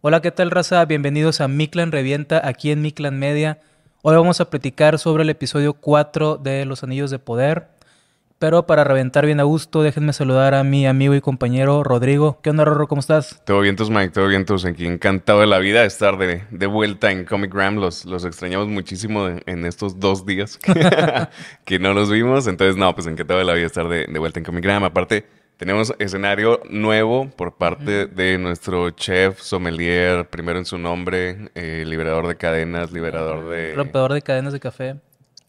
Hola, ¿qué tal raza? Bienvenidos a Miclan Revienta aquí en Miclan Media. Hoy vamos a platicar sobre el episodio 4 de Los Anillos de Poder. Pero para reventar bien a gusto, déjenme saludar a mi amigo y compañero Rodrigo. ¿Qué onda, Rorro? ¿Cómo estás? Todo bien, tus Mike, todo bien, tus Encantado de la vida estar de, vuelta en Comic Gram. Los, extrañamos muchísimo en estos dos días que, no los vimos. Entonces, no, pues encantado de la vida estar de, vuelta en Comic Gram. Aparte, tenemos escenario nuevo por parte de nuestro chef, sommelier, primero en su nombre, eh, liberador de cadenas, liberador de... Rompedor de cadenas de café.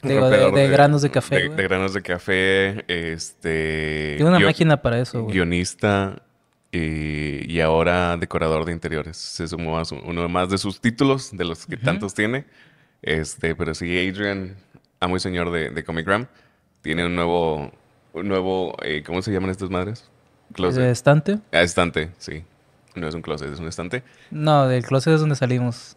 de, granos de café. De, granos de café, este... Tiene una máquina para eso. Güey. Guionista y, ahora decorador de interiores. Se sumó a uno uno más de sus títulos, de los que tantos tiene. Este, pero sí, Adrian, amo y señor de, de Comic Gram. tiene un nuevo un nuevo, eh, ¿cómo se llaman estas madres? Closet. Eh, ¿Estante? Ah, estante, sí. No es un closet, es un estante. No, del closet es donde salimos.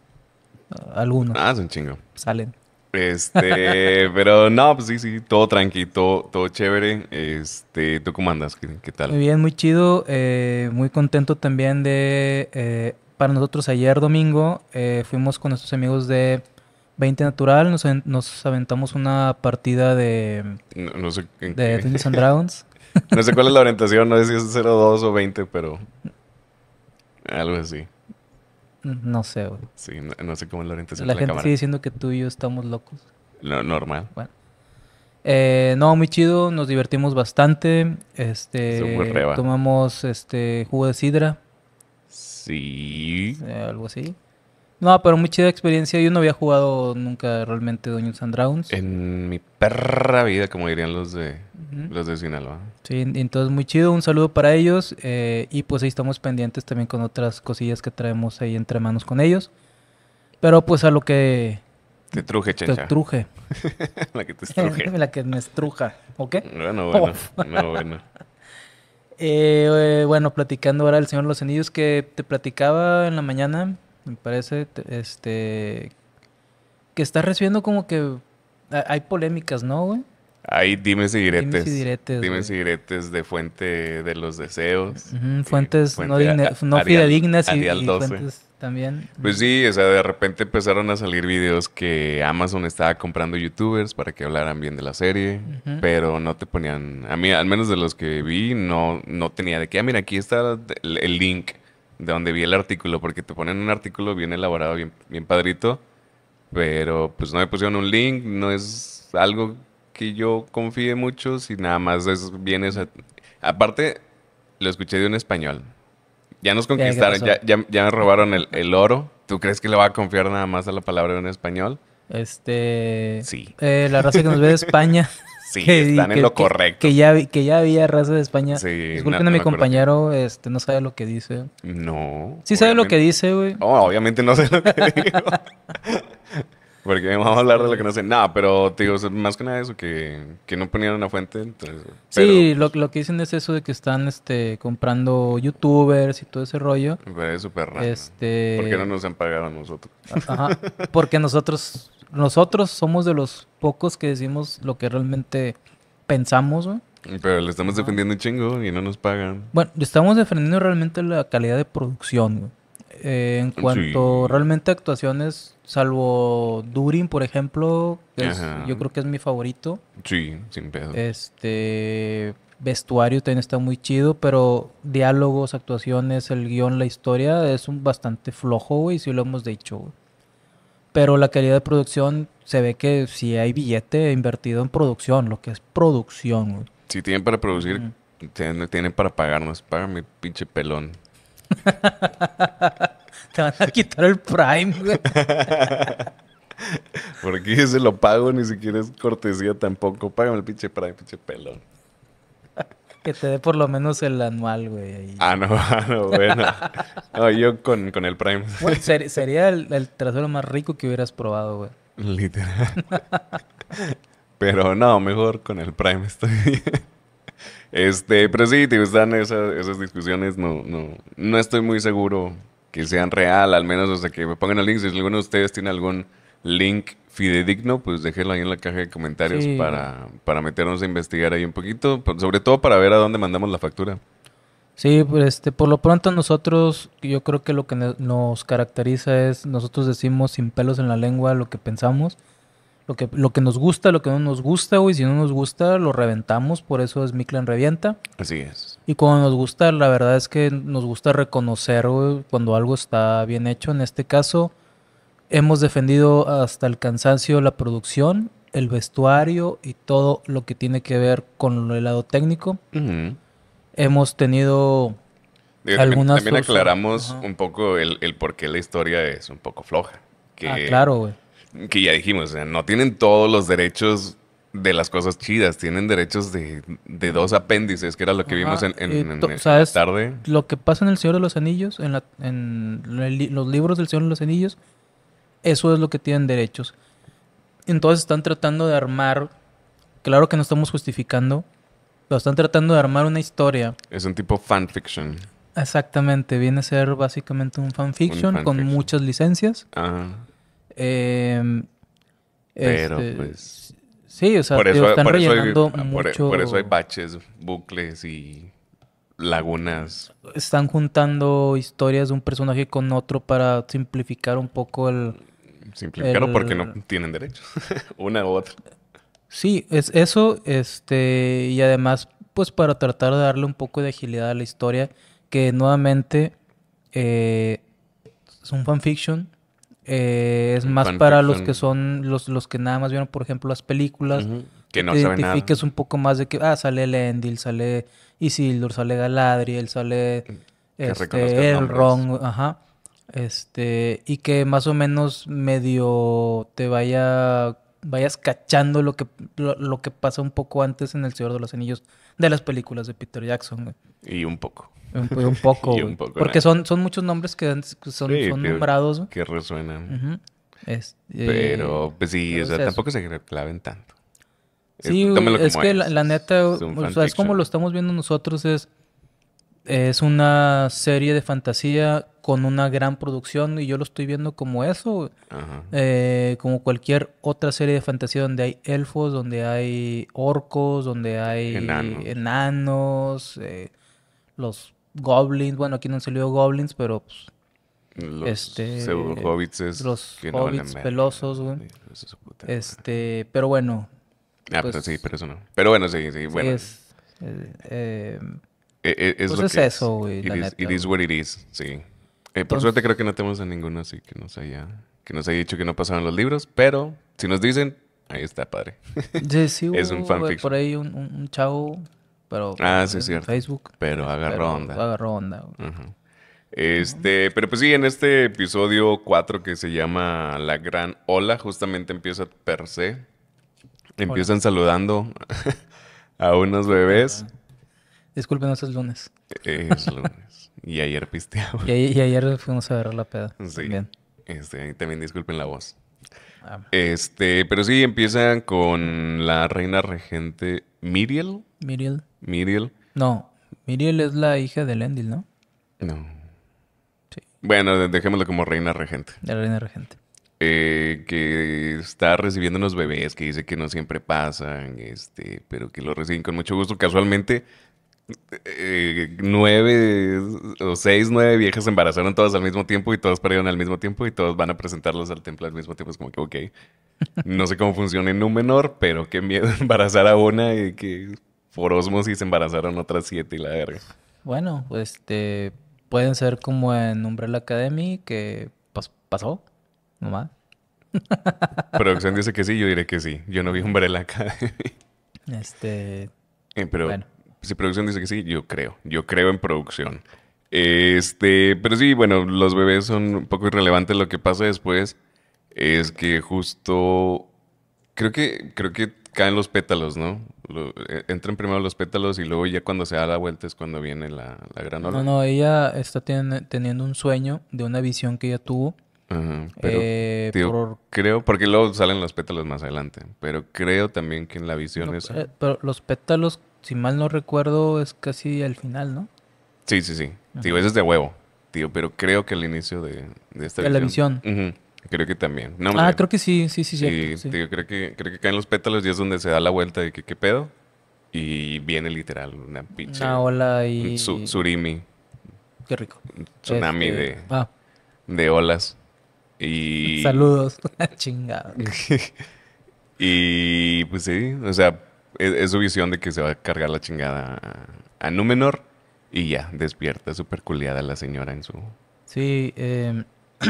Ah, algunos. Ah, es un chingo. Salen. Este, pero no, pues sí, sí, todo tranqui, todo, chévere. Este, ¿tú cómo andas? ¿Qué, tal? Muy bien, muy chido. Eh, muy contento también de. para nosotros, ayer domingo fuimos con nuestros amigos de 20 natural, nos, aventamos una partida de. No, sé. De Dungeons and Dragons. no sé cuál es la orientación, no sé si es 02 o 20, pero. Algo así. No sé, güey. Sí, no, sé cómo es la orientación la la gente sigue diciendo que tú y yo estamos locos. normal. Bueno. Eh, no, muy chido, nos divertimos bastante. Este, tomamos este jugo de sidra. Sí. Eh, algo así. No, pero muy chida experiencia. Yo no había jugado nunca realmente Dungeons and Dragons. En mi perra vida, como dirían los de los de Sinaloa. Sí, entonces muy chido. Un saludo para ellos. Eh, y pues ahí estamos pendientes también con otras cosillas que traemos ahí entre manos con ellos. Pero pues a lo que... Te truje, chencha. Te truje. La que te estruje. La que me estruja, ¿ok? Bueno, bueno. No, bueno. Eh, eh, bueno, platicando ahora del Señor los Anillos que te platicaba en la mañana me parece este que está recibiendo como que hay polémicas, ¿no, güey? Hay dimes y diretes. Dimes de fuente de los deseos. fuentes, no, fidedignas y, fuentes también. Pues sí, o sea, de repente empezaron a salir videos que Amazon estaba comprando youtubers para que hablaran bien de la serie, pero no te ponían, a mí al menos de los que vi, no, no tenía de qué. Ah, mira, aquí está el link de donde vi el artículo, porque te ponen un artículo bien elaborado, bien, bien padrito, pero pues no me pusieron un link, no es algo que yo confíe mucho, si nada más es, bien esa... Aparte, lo escuché de un español. Ya nos conquistaron, ya, ya, ya me robaron el, oro. ¿Tú crees que le va a confiar nada más a la palabra de un español? Este... Sí. Eh, la raza que nos ve de España. Sí, que, están en lo correcto. Que ya, que ya había raza de España. Disculpen a mi compañero, este, no sabe lo que dice. No. Sí sabe lo que dice, güey. Oh, obviamente no sé lo que digo. Porque vamos a hablar de lo que no sé. Nada, pero te digo, más que nada eso, que, no ponían una fuente. Entonces, Sí, lo, que dicen es eso de que están este, comprando youtubers y todo ese rollo. Pero es súper raro. Este... ¿Por qué no nos han pagado a nosotros? Ajá, porque nosotros nosotros somos de los pocos que decimos lo que realmente pensamos, Pero le estamos defendiendo chingo y no nos pagan. Bueno, le estamos defendiendo realmente la calidad de producción, eh, en cuanto realmente actuaciones, salvo Durin, por ejemplo, yo creo que es mi favorito. Sí, sin pedo. Este vestuario también está muy chido, pero diálogos, actuaciones, el guión, la historia es un bastante flojo, güey, si lo hemos dicho, güey pero la calidad de producción se ve que si hay billete invertido en producción, lo que es producción. Si tienen para producir, no tienen, tienen, para pagarnos. Págame, pinche pelón. Te van a quitar el Prime, güey. Porque aquí se lo pago, ni siquiera es cortesía tampoco. Págame el pinche Prime, pinche pelón. Que te dé por lo menos el anual, güey. Ah, no, ah, no, bueno. No, yo con, el Prime. sería el, el más rico que hubieras probado, güey. Literal. pero no, mejor con el Prime estoy Este, pero sí, te gustan esas, esas discusiones, no, no, no estoy muy seguro que sean real, al menos, o sea, que me pongan el link si alguno de ustedes tiene algún link fidedigno, pues déjelo ahí en la caja de comentarios para, para meternos a investigar ahí un poquito, sobre todo para ver a dónde mandamos la factura. Sí, este, por lo pronto nosotros, yo creo que lo que nos caracteriza es, nosotros decimos sin pelos en la lengua lo que pensamos, lo que, lo que nos gusta, lo que no nos gusta, y si no nos gusta, lo reventamos, por eso es Mi Clan Revienta. Así es. Y cuando nos gusta, la verdad es que nos gusta reconocer, cuando algo está bien hecho, en este caso Hemos defendido hasta el cansancio la producción, el vestuario y todo lo que tiene que ver con el lado técnico. Hemos tenido algunas... También, también aclaramos un poco el, por qué la historia es un poco floja. Que, ah, claro, güey. Que ya dijimos, no tienen todos los derechos de las cosas chidas, tienen derechos de, dos apéndices, que era lo que vimos en, tarde. Lo que pasa en El Señor de los Anillos, en, en los libros del Señor de los Anillos, eso es lo que tienen derechos. Entonces están tratando de armar, claro que no estamos justificando, pero están tratando de armar una historia. Es un tipo fanfiction. Exactamente, viene a ser básicamente un fanfiction, con muchas licencias. Ajá. Em, pero este, pues... Sí, o sea, están rellenando mucho... por eso hay baches, bucles y lagunas. Están juntando historias de un personaje con otro para simplificar un poco el, simplemente porque no tienen derechos, una u otra. Sí, es eso, este, y además, pues para tratar de darle un poco de agilidad a la historia, que nuevamente eh, es un fanfiction, eh, es más para los que son los, los que nada más vieron, por ejemplo, las películas. Que no nada. identifiques un poco más de que, ah, sale Lendil, sale Isildur, sale Galadriel, sale este, Ron. ajá. Este, y que más o menos medio te vaya vayas cachando lo que lo, que pasa un poco antes en El Señor de los Anillos de las películas de Peter Jackson, Y un poco. Un, pues, poco, Porque son, son muchos nombres que son, nombrados. Que resuenan. Este, pero, pues sí, tampoco se claven tanto. Sí, es, que La, neta, es como lo estamos viendo nosotros, es, es una serie de fantasía con una gran producción y yo lo estoy viendo como eso, eh, como cualquier otra serie de fantasía donde hay elfos, donde hay orcos, donde hay enanos, eh, los goblins, bueno, aquí no han salido goblins, pero pues, los este, hobbits los hobbits pelosos, este, pero bueno. Ah, pero pues, sí, pero eso no. Pero bueno, sí, sí, bueno. es, eh, es, eso, it is what it is, sí. Eh, por suerte creo que no tenemos a ninguno así que nos haya que nos haya dicho que no pasaron los libros, pero si nos dicen, ahí está padre. Sí, sí, es un fanfic. Eh, por ahí un, un chavo, pero ah, sí, es cierto. Facebook. Pero agarró onda. Este, pero pues sí, en este episodio 4 que se llama La Gran Ola, justamente empieza per se. Empiezan saludando a unos bebés. Disculpen, no es lunes. Es lunes. Y ayer pisteamos. Y, ayer fuimos a ver la peda. Sí. Bien. Este, también disculpen la voz. Ah. Este, pero sí, empiezan con la reina regente Miriel. Miriel. Miriel. No, Miriel es la hija de Lendil, ¿no? No. Sí. Bueno, dejémoslo como reina regente. La reina regente. Eh, que está recibiendo unos bebés, que dice que no siempre pasan, este, pero que lo reciben con mucho gusto. Casualmente eh, nueve o seis, nueve viejas se embarazaron todas al mismo tiempo y todas perdieron al mismo tiempo y todos van a presentarlos al templo al mismo tiempo. Es como que, ok, no sé cómo funciona en un menor, pero qué miedo embarazar a una y que por se embarazaron otras siete y la verga. Bueno, pues este, pueden ser como en Umbrella Academy que pues, pasó, nomás. Producción dice que sí, yo diré que sí. Yo no vi Umbrella Academy. Este. Eh, pero bueno. Si producción dice que sí, yo creo. Yo creo en producción. Este, pero sí, bueno, los bebés son un poco irrelevantes. Lo que pasa después es que justo creo que creo que caen los pétalos, ¿no? Eh, entran primero los pétalos y luego ya cuando se da la vuelta es cuando viene la, gran granola. No, no, ella está teniendo un sueño de una visión que ella tuvo. Ajá, pero eh, creo, porque luego salen los pétalos más adelante, pero creo también que en la visión es... Eh, pero los pétalos si mal no recuerdo, es casi al final, ¿no? Sí, sí, sí. Digo, eso es de huevo, tío, pero creo que al inicio de, esta de La visión. Creo que también. ah, creo que sí, sí, sí, sí. Tío, creo que, creo que caen los pétalos y es donde se da la vuelta de que qué pedo. Y viene literal una pinche. Una ola y. surimi. Qué rico. Tsunami este, de, ah. de olas. Y. Saludos. Chingada. y pues sí, o sea, es, su visión de que se va a cargar la chingada a, Númenor y ya, despierta súper culiada la señora en su... Sí, eh,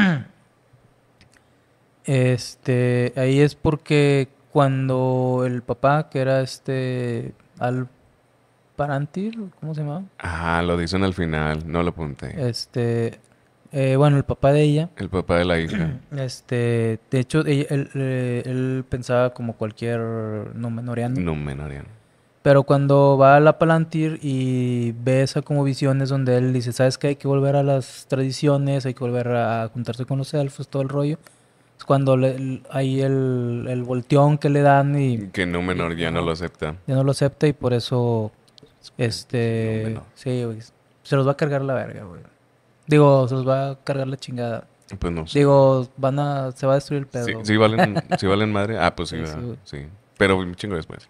este, ahí es porque cuando el papá, que era este Al Parantir, ¿cómo se llamaba? Ah, lo dicen al final, no lo apunté. Este, eh, bueno, el papá de ella. El papá de la hija. Este, de hecho, él, pensaba como cualquier No Númenoriano. Pero cuando va a la Palantir y ve esa como visiones donde él dice, ¿sabes que Hay que volver a las tradiciones, hay que volver a juntarse con los elfos, todo el rollo. Es cuando hay el, volteón que le dan y... Que Númenor ya no lo acepta. Ya no lo acepta y por eso, este... Sí, Se los va a cargar la verga, güey. Digo, se los va a cargar la chingada. Pues no. Digo, van a, se va a destruir el pedo. Sí, sí valen, valen madre. Ah, pues sí, sí, Pero un chingo después.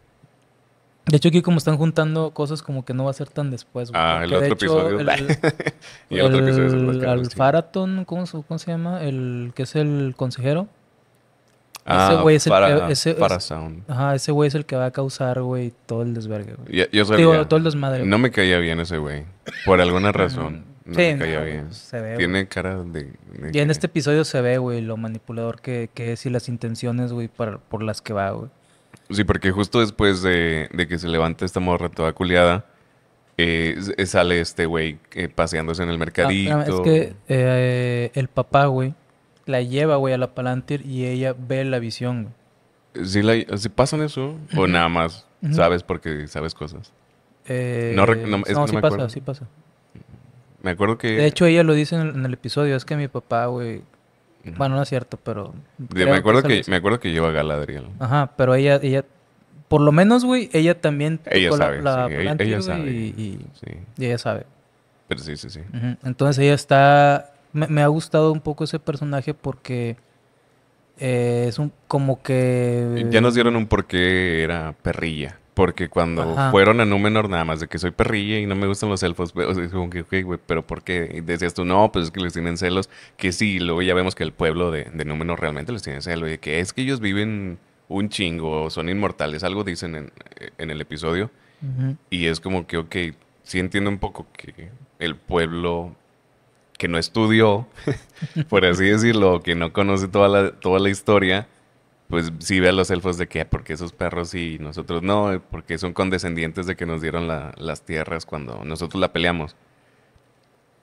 De hecho, aquí como están juntando cosas como que no va a ser tan después. Güey, ah, el otro, episodio. el, el, otro episodio. El, el, Faraton, ¿cómo, se llama? El que es el consejero. Ah, ese güey es el que, ese, Ajá, ese güey es el que va a causar, güey, todo el desvergue, güey. Yo, Digo, todo el desmadre. No me caía bien ese güey. Por alguna razón sí, Se ve, Tiene cara de. y en este episodio se ve, güey, lo manipulador que, que es y las intenciones, güey, por las que va, güey. Sí, porque justo después de, que se levanta esta morra toda culiada, eh, sale este güey eh, paseándose en el ah, mercadito. Ah, es que eh, el papá, güey, la lleva, güey, a la Palantir y ella ve la visión, güey. ¿Sí, pasa ¿sí pasan eso? ¿O nada más sabes porque sabes cosas? no, no, no, sí pasa, sí pasa. Me acuerdo que... De hecho, ella lo dice en el, episodio. Es que mi papá, güey... Bueno, no es cierto, pero... me, acuerdo que, me acuerdo que lleva a Galadriel. Ajá, pero ella... ella por lo menos, güey, ella también... Ella sabe, ella, sabe. Y, ella sabe. Pero sí, sí, sí. Entonces ella está... Me, ha gustado un poco ese personaje porque... Eh, es un como que... Ya nos dieron un por qué era perrilla. Porque cuando fueron a Númenor, nada más de que soy perrilla y no me gustan los elfos, pero porque como que, pero ¿por qué? decías tú, no, pues es que les tienen celos. Que sí, luego ya vemos que el pueblo de, de Númenor realmente les tiene celos. Y que es que ellos viven un chingo, son inmortales, algo dicen en, el episodio. Y es como que, ok, sí entiendo un poco que el pueblo que no estudió, por así decirlo, que no conoce toda toda la historia, pues sí ve a los elfos de que, ah, porque esos perros y nosotros no? Eh, porque son condescendientes de que nos dieron las tierras cuando nosotros la peleamos.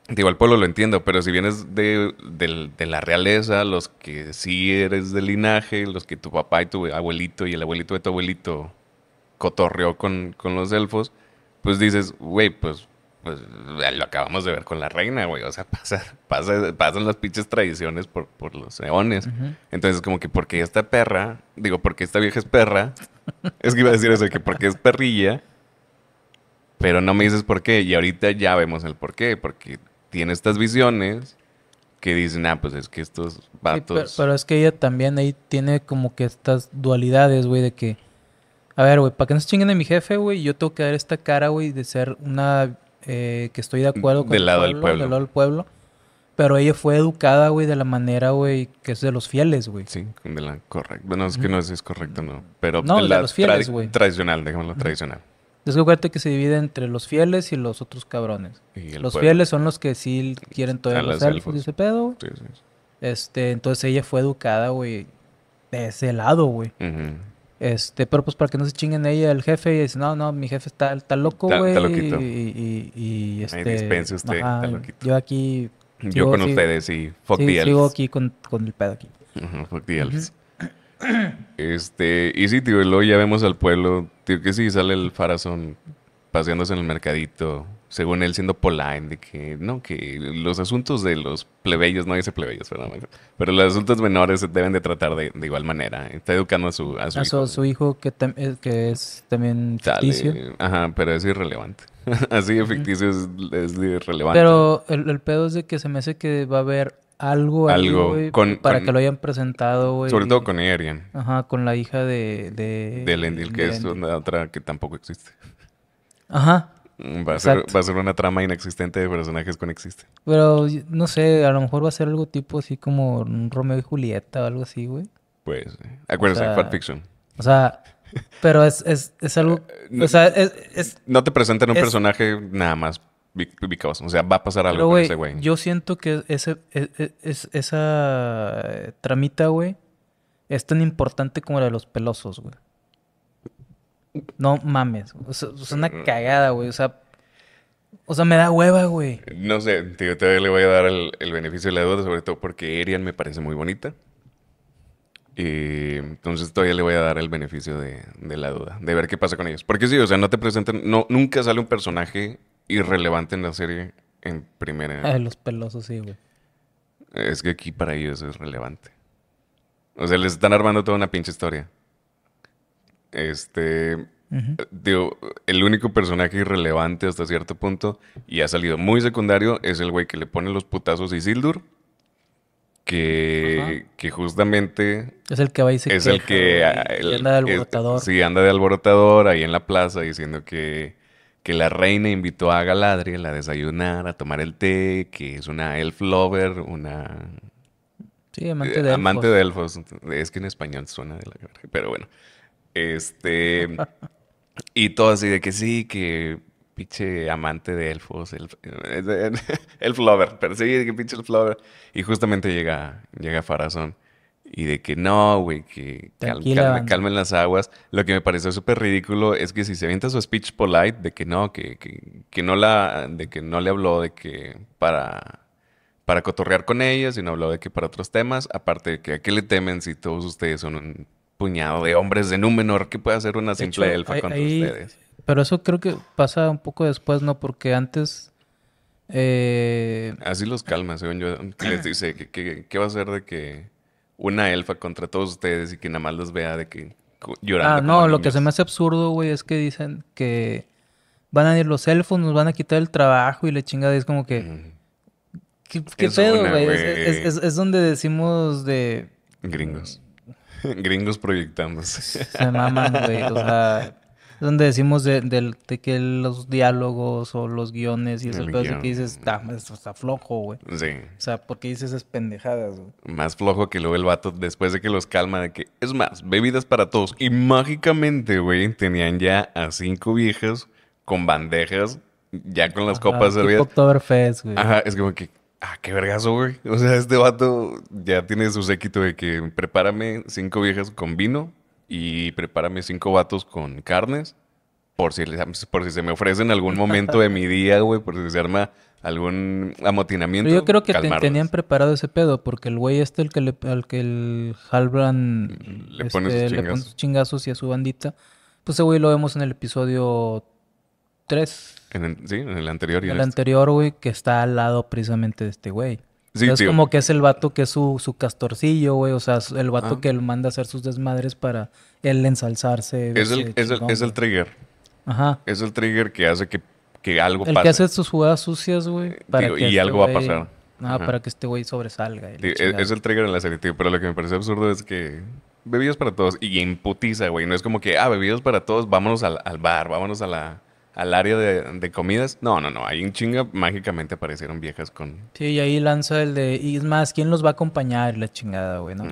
Digo, al pueblo lo entiendo, pero si vienes de, la realeza, los que sí eres de linaje, los que tu papá y tu abuelito y el abuelito de tu abuelito cotorreó con, con los elfos, pues dices, güey, pues pues lo acabamos de ver con la reina, güey. O sea, pasa, pasan las pinches tradiciones por, los leones. Entonces, como que porque esta perra, digo, porque esta vieja es perra, es que iba a decir eso, que porque es perrilla, pero no me dices por qué. Y ahorita ya vemos el por qué, porque tiene estas visiones que dicen, ah, pues es que estos vatos. pero, es que ella también ahí tiene como que estas dualidades, güey, de que. A ver, güey, para que no se chinguen de mi jefe, güey, yo tengo que dar esta cara, güey, de ser una eh, que estoy de acuerdo con el lado del pueblo. Del lado del pueblo. Pero ella fue educada, güey, de la manera, güey, que es de los fieles, güey. Sí, de la correcta. Bueno, es que no es, correcto, no. Pero no, de, los fieles, tradicional, dejémoslo tradicional. Es que que se divide entre los fieles y los otros cabrones. Los fieles son los que sí quieren todavía los elfos y ese pedo, sí, Este, entonces ella fue educada, güey, de ese lado, güey. Este, pero pues para que no se chinguen ella el jefe y dice, no, no, mi jefe está, está loco, güey. Está, loquito. y, y, y, este, dispense usted, está loquito. Yo aquí... Yo con ustedes y fuck sigo, the Sigo aquí con, con, el pedo aquí. fuck the Este, y sí, tío, y luego ya vemos al pueblo, tío, que sí, sale el Farazón paseándose en el mercadito, según él, siendo Polain, de que no, que los asuntos de los plebeyos, no dice plebeyos, pero, pero los asuntos menores deben de tratar de, igual manera. Está educando a su, a su hijo. su hijo que, eh, que es también ficticio. Ajá, pero es irrelevante. Así de ficticio es, irrelevante. Pero el, pedo es de que se me hace que va a haber algo, algo para que lo hayan presentado, Sobre todo con Arian. Ajá, con la hija de... De, Lendil, que es una otra que tampoco existe. Ajá. Va a, ser, una trama inexistente de personajes que no existen. Pero no sé, a lo mejor va a ser algo tipo así como Romeo y Julieta o algo así, güey. Pues, eh, acuérdense, o fiction. O sea, pero es, es, es algo. No, eh, o sea, es, te presentan un personaje nada más because. O sea, va a pasar algo con ese güey. Yo siento que ese, e, e, esa eh, tramita, güey, es tan importante como la de los pelosos, güey. No mames. es una cagada, güey. O sea, o sea, me da hueva, güey. No sé, tío, todavía le voy a dar el, beneficio de la duda, sobre todo porque Erian me parece muy bonita. Y entonces todavía le voy a dar el beneficio de, la duda, de ver qué pasa con ellos. Porque sí, o sea, no te presentan, no, nunca sale un personaje irrelevante en la serie en primera. Ah, los pelosos, sí, güey. Es que aquí para ellos es relevante. O sea, les están armando toda una pinche historia. Este, digo, el único personaje irrelevante hasta cierto punto y ha salido muy secundario es el güey que le pone los putazos a Isildur. Que, justamente es el que va es el que anda de alborotador. sí, anda de alborotador ahí en la plaza diciendo que, que la reina invitó a Galadriel a desayunar, a tomar el té, que es una elf lover, una... amante eh, de elfos. Es que en español suena de la... Pero bueno. Este. y todo así de que sí, que pinche amante de elfos, el elf lover, pero sí, de que pinche el lover. Y justamente llega, llega Farazón. Y de que no, güey, que calmen las aguas. Lo que me pareció súper ridículo es que si se avienta su speech polite de que no, que, que, no la, de que no le habló de que para, para cotorrear con ella, sino habló de que para otros temas. Aparte de que a qué le temen si todos ustedes son un puñado de hombres de Númenor. ¿Qué puede hacer una simple elfa contra ustedes? Pero eso creo que pasa un poco después, ¿no? Porque antes... Eh... Así los calma, según yo. Les dice, ¿qué, que, va a ser de que una elfa contra todos ustedes y que nada más los vea de que llorando? Ah, no, lo que se me hace absurdo, güey, es que dicen que van a ir los elfos, nos van a quitar el trabajo y la chingada. es como que... ¿Qué, pedo, güey? es donde decimos de... Gringos. Gringos proyectándose. Se maman, güey. O sea, donde decimos de, que los diálogos o los guiones y eso, que dices, ah, está pues, flojo, güey. Sí. O sea, porque dices esas pendejadas, güey. Más flojo que luego el vato después de que los calma, de que, es más, bebidas para todos. Y mágicamente, güey, tenían ya a cinco viejas con bandejas, ya con las copas de fez, güey. Ajá, es como que, ah, qué vergazo, güey. O sea, este vato ya tiene su séquito de que prepárame cinco viejas con vino y prepárame cinco vatos con carnes. Por si, por si se me ofrecen en algún momento de mi día, güey, por si se arma algún amotinamiento. yo creo que tenían preparado ese pedo, porque el güey este, el que al que el Halbrand le, pone sus este, chingazos y a su bandita, pues ese güey lo vemos en el episodio en el, sí, en el anterior. Y el anterior, güey, que está al lado precisamente de este güey. es como que es el vato que es su, castorcillo, güey. O sea, el vato ah. que él manda a hacer sus desmadres para él ensalzarse. Es el, trigger. Ajá. Es el trigger que hace que, que algo pase. que hace sus jugadas sucias, güey. Eh, y este algo va a pasar. Ah, para que este güey sobresalga. E, es, el trigger en la serie, tío. Pero lo que me parece absurdo es que bebidas para todos y imputiza, güey. No es como que, ah, bebidas para todos, vámonos al bar, vámonos a la al área de, comidas. No, no, no. Ahí en chinga mágicamente aparecieron viejas con. Sí, y ahí lanza el de. Y es más, ¿quién los va a acompañar? La chingada, güey, ¿no?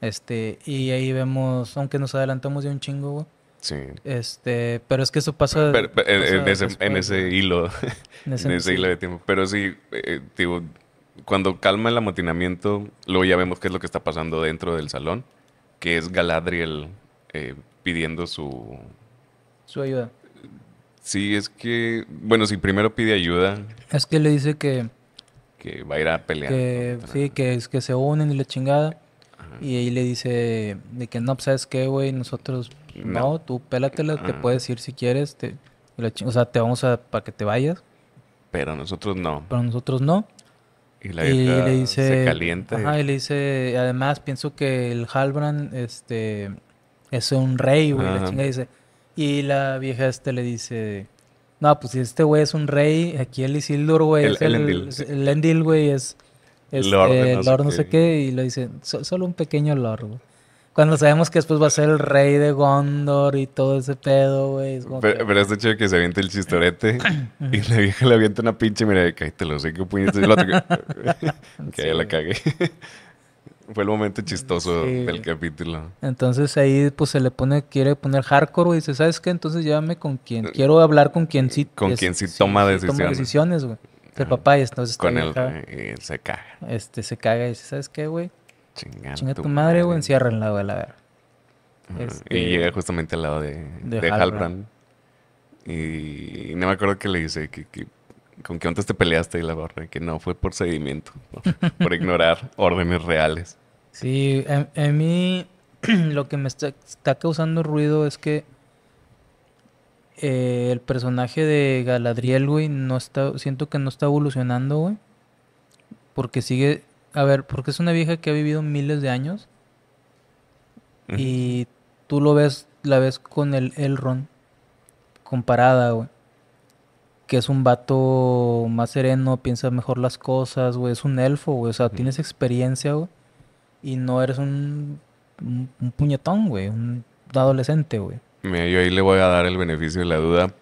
Este, y ahí vemos, aunque nos adelantamos de un chingo, güey. Sí. Este, pero es que eso pasa. en, ese, hilo. En ese, hilo de tiempo. Pero sí, eh, cuando calma el amotinamiento, luego ya vemos qué es lo que está pasando dentro del salón, que es Galadriel eh, pidiendo su. Su ayuda. Sí, es que, bueno, si primero pide ayuda. Es que le dice que... Que va a ir a pelear. Que, Sí, que es que se unen y la chingada. Y ahí le dice de que no, pues, ¿sabes qué, güey? Nosotros, no. tú pélatela, te ah. puedes ir si quieres. Te, o sea, te vamos a... para que te vayas. Pero nosotros no. Pero nosotros no. Y, le dice, se calienta. y... le dice, además pienso que el Halbrand este, es un rey, güey. La chinga dice, y la vieja este le dice, no, pues si este güey es un rey, aquí el Isildur, güey, el, el, Endil, güey, es... Este, Lord, no, Lord, no, sé qué. y le dice, solo un pequeño Lord, güey. Cuando sabemos que después va a ser el rey de Gondor y todo ese pedo, güey. Es pero, este chico que se avienta el chistorete y la vieja le avienta una pinche, mira, cállate, lo sé que puñetas. el otro que, que ya la cagué. Fue el momento chistoso del capítulo. Entonces ahí pues se le pone, quiere poner hardcore, güey. Dice, ¿sabes qué? Entonces llévame con quien. Eh, quiero hablar con quien sí. Con quien sí toma decisiones. Toma decisiones, El papá y eh, entonces. Con él se caga. Este se caga y dice, ¿sabes qué, güey? Chinga, tu madre, güey. Encierra lado de la verga. Este, y llega justamente al lado de, de, Halbrand. Y no me acuerdo qué le dice que ¿Con que antes te peleaste? Y la barra, que no, fue por seguimiento, por, ignorar órdenes reales. Sí, a, mí lo que me está, causando ruido es que eh, el personaje de Galadriel, güey, no está, siento que no está evolucionando, güey. Porque sigue, a ver, porque es una vieja que ha vivido miles de años. Y tú lo ves, la ves con el Elrond comparada, güey que es un vato más sereno, piensa mejor las cosas, güey. Es un elfo, güey. O sea, tienes experiencia, güey. Y no eres un, puñetón, güey. Un adolescente, güey. Mira, yo ahí le voy a dar el beneficio de la duda.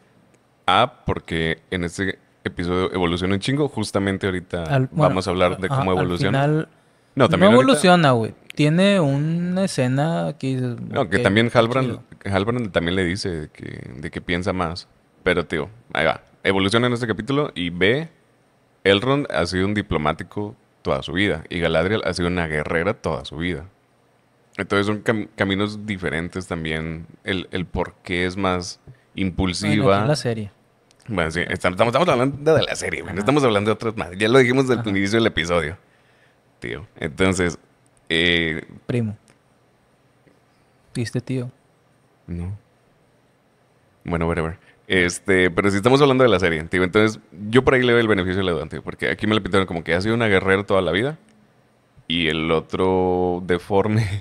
Ah, porque en este episodio evoluciona un chingo. Justamente ahorita vamos a hablar de cómo evoluciona. no, también evoluciona, güey. Tiene una escena aquí. No, que, también Halbrand, Halbrand, también le dice de que piensa más. Pero, tío, ahí va. Evoluciona en este capítulo y ve, Elrond ha sido un diplomático toda su vida y Galadriel ha sido una guerrera toda su vida. Entonces son caminos diferentes también. El, por qué es más impulsiva. Bueno, la serie. Bueno, sí, estamos, hablando de la serie, estamos hablando de otras más. Ya lo dijimos desde el inicio del episodio, tío. Entonces. Eh, Primo. ¿Viste, tío? No. Bueno, whatever. Este, pero si estamos hablando de la serie, tío, entonces yo por ahí le veo el beneficio de la porque aquí me lo pintaron como que ha sido un guerrera toda la vida y el otro deforme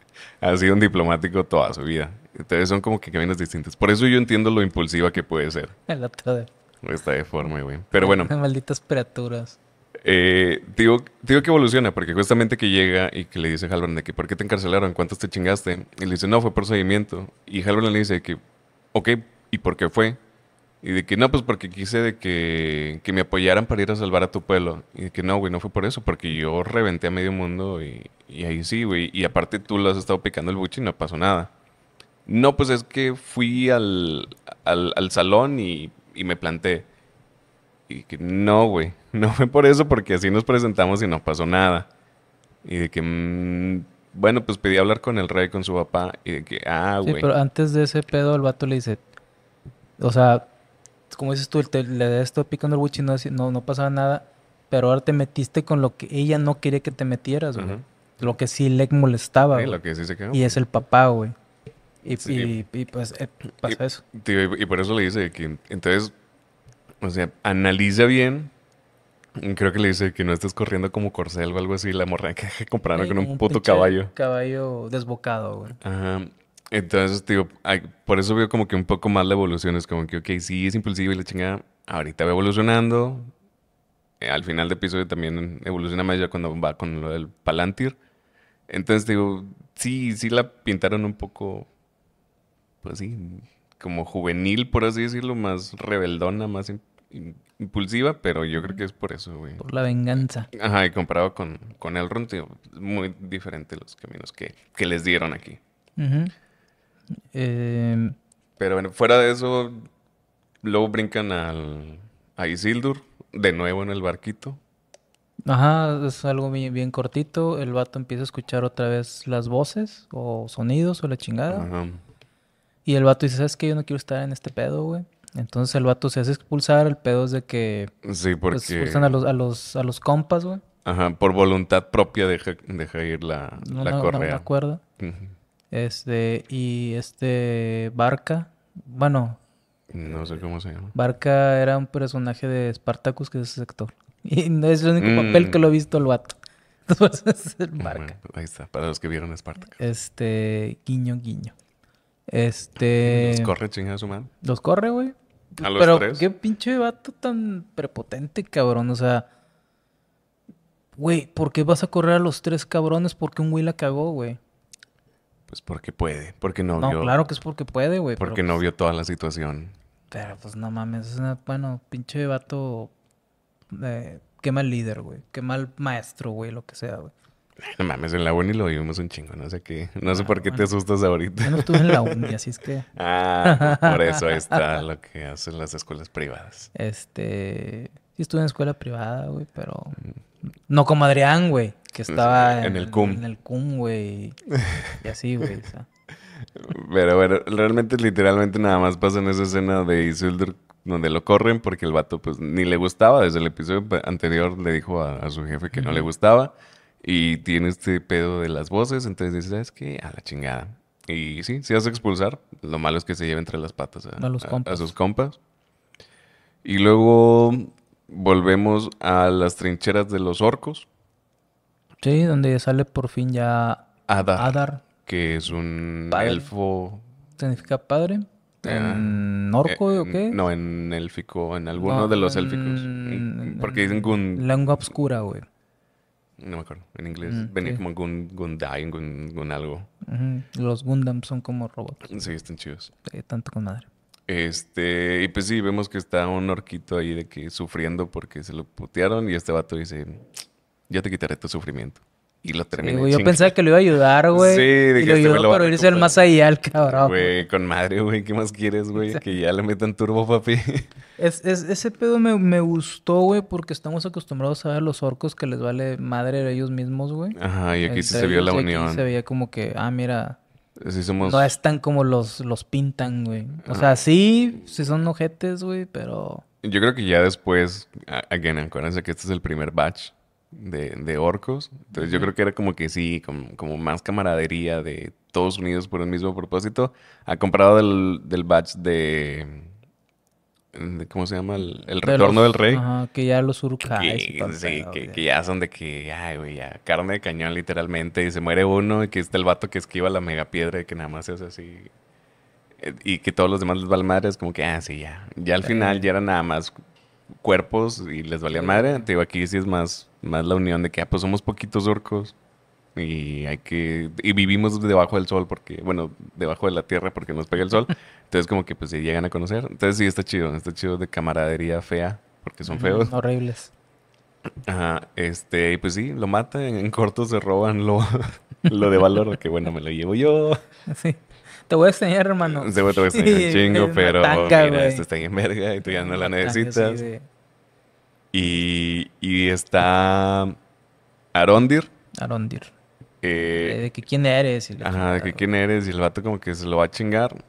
ha sido un diplomático toda su vida. Entonces son como que caminos distintos. Por eso yo entiendo lo impulsiva que puede ser. El otro de... Está deforme, güey. Pero bueno. Malditas criaturas. Eh, digo, digo, que evoluciona, porque justamente que llega y que le dice a de que ¿por qué te encarcelaron? ¿Cuántos te chingaste? Y le dice, no, fue por seguimiento. Y Halbrand le dice que, ok, ¿y por qué fue? Y de que no, pues porque quise de que, que me apoyaran para ir a salvar a tu pueblo. Y de que no, güey, no fue por eso, porque yo reventé a medio mundo y, y ahí sí, güey. Y aparte tú lo has estado picando el buche y no pasó nada. No, pues es que fui al, al, salón y, y, me planté. Y que no, güey, no fue por eso, porque así nos presentamos y no pasó nada. Y de que, mm, bueno, pues pedí hablar con el rey, con su papá. Y de que, ah, güey. Sí, pero antes de ese pedo, el vato le dice, o sea, como dices tú, le le esto picando el witch y no, no, no, pasaba nada, pero ahora te metiste con lo que ella no quería que te metieras, güey. Lo que sí le molestaba. Sí, Y es el papá, güey. Y, pues eh, pasa eso. y, por eso le dice que, entonces, o sea, analiza bien. Creo que le dice que no estés corriendo como corcel o algo así, la morra que compraron con un, un puto caballo. Caballo desbocado, güey. Ajá. Entonces, digo, por eso veo como que un poco más la evolución. Es como que, ok, sí, es impulsiva y la chingada. Ahorita va evolucionando. Eh, al final de episodio también evoluciona más ya cuando va con lo del Palantir. Entonces, digo, sí, sí la pintaron un poco, pues sí, como juvenil, por así decirlo, más rebeldona, más impulsiva, pero yo creo que es por eso, güey. Por la venganza. Ajá, y comparado con, con Elrond, muy diferente los caminos que, les dieron aquí. Ajá. Eh... Pero bueno, fuera de eso, luego brincan al, a Isildur, de nuevo en el barquito. Ajá, es algo bien, cortito. El vato empieza a escuchar otra vez las voces o sonidos o la chingada. Ajá. Y el vato dice, ¿sabes qué? Yo no quiero estar en este pedo, güey. Entonces el vato se hace expulsar, el pedo es de que... Sí, pues, porque... Expulsan a los, a los, a los compas, güey. Ajá, por voluntad propia deja, ir la, correa. No, me acuerdo. Este, y este Barca, bueno. No sé cómo se llama. Barca era un personaje de Spartacus que es ese sector. Y no es el único mm. papel que lo ha visto el vato. Entonces, Barca. ahí está, para los que vieron Spartacus. Este, guiño, guiño. Este. Los corre, chingados, su Los corre, güey. A los Pero tres? qué pinche vato tan prepotente, cabrón. O sea, güey, ¿por qué vas a correr a los tres cabrones? Porque un güey la cagó, güey. Pues porque puede, porque no, no Claro que es porque puede, güey. Porque no pues vio toda la situación. Pero pues no mames, es una, bueno, pinche vato. Eh, qué mal líder, güey. Qué mal maestro, güey, lo que sea, güey. No mames, en la uni lo vivimos un chingo, no sé qué. No sé ah, por qué te asustas ahorita. Yo no estuve en la uni, así es que. Ah, por eso está lo que hacen las escuelas privadas. Este. Sí, estuve en escuela privada, güey, pero. No como Adrián, güey. Que este, estaba en, el cum. En el cum, güey. Y así, güey. Pero bueno, realmente, literalmente nada más pasa en esa escena de Isildur donde lo corren porque el vato pues ni le gustaba. Desde el episodio anterior le dijo a, su jefe que no le gustaba. Y tiene este pedo de las voces, entonces dice, ¿sabes qué? A la chingada. Y sí, se hace expulsar. Lo malo es que se lleva entre las patas a sus compas. Y luego volvemos a las trincheras de los orcos. Sí, donde sale por fin ya Adar. que es un elfo. ¿Significa padre? Ah, ¿En orco eh, o qué? No, en élfico, en alguno de los élficos. Porque dicen Gun. Lengua oscura, güey. No me acuerdo, en inglés. Mm, Venía como Gun, Gundai, Gun, algo. Los Gundam son como robots. Sí, están chidos. tanto con madre. Este, y pues sí, vemos que está un orquito ahí de que sufriendo porque se lo putearon y este vato dice, ...ya te quitaré tu sufrimiento. Y lo terminé. yo pensaba que lo iba a ayudar, güey. Sí, dije, y lo este ayudó, para irse al más allá, el cabrón. Güey, con madre, güey. ¿Qué más quieres, güey? que ya le metan turbo, papi. Es, ese pedo me, me gustó, güey, porque estamos acostumbrados a ver a los orcos que les vale madre a ellos mismos, güey. Ajá, y aquí sí se vio la unión. Aquí se veía como que, ah, mira. somos... No es tan como los, los pintan, güey. O sea, sí, sí son ojetes, güey, pero... Yo creo que ya después, again, acuérdense que este es el primer batch de, orcos. Entonces yo creo que era como que sí, como, más camaradería de todos unidos por el mismo propósito. Ha comprado del, batch de, ¿Cómo se llama? El, retorno del rey. que ya los huracanes Que, sí, que, ya son de que, ay, güey, ya, carne de cañón literalmente. Y se muere uno y que está el vato que esquiva la mega piedra y que nada más se hace así. Eh, y que todos los demás les valen madre. Es como que, ah, sí, ya. Ya al final ya eran nada más cuerpos y les valía madre. Te digo, aquí sí es más más la unión de que, ah, pues somos poquitos orcos y hay que y vivimos debajo del sol porque bueno debajo de la tierra porque nos pega el sol entonces como que pues se llegan a conocer entonces sí está chido está chido de camaradería fea porque son feos mm, horribles ajá este y pues sí lo matan. en, cortos se roban lo, lo de valor que bueno me lo llevo yo sí te voy a enseñar hermano te voy a enseñar chingo pero mira esto está en verga y tú ya no la necesitas y, está Arondir. Arondir. Eh, eh, de que quién eres. ajá, de que quién eres. Y el vato como que se lo va a chingar.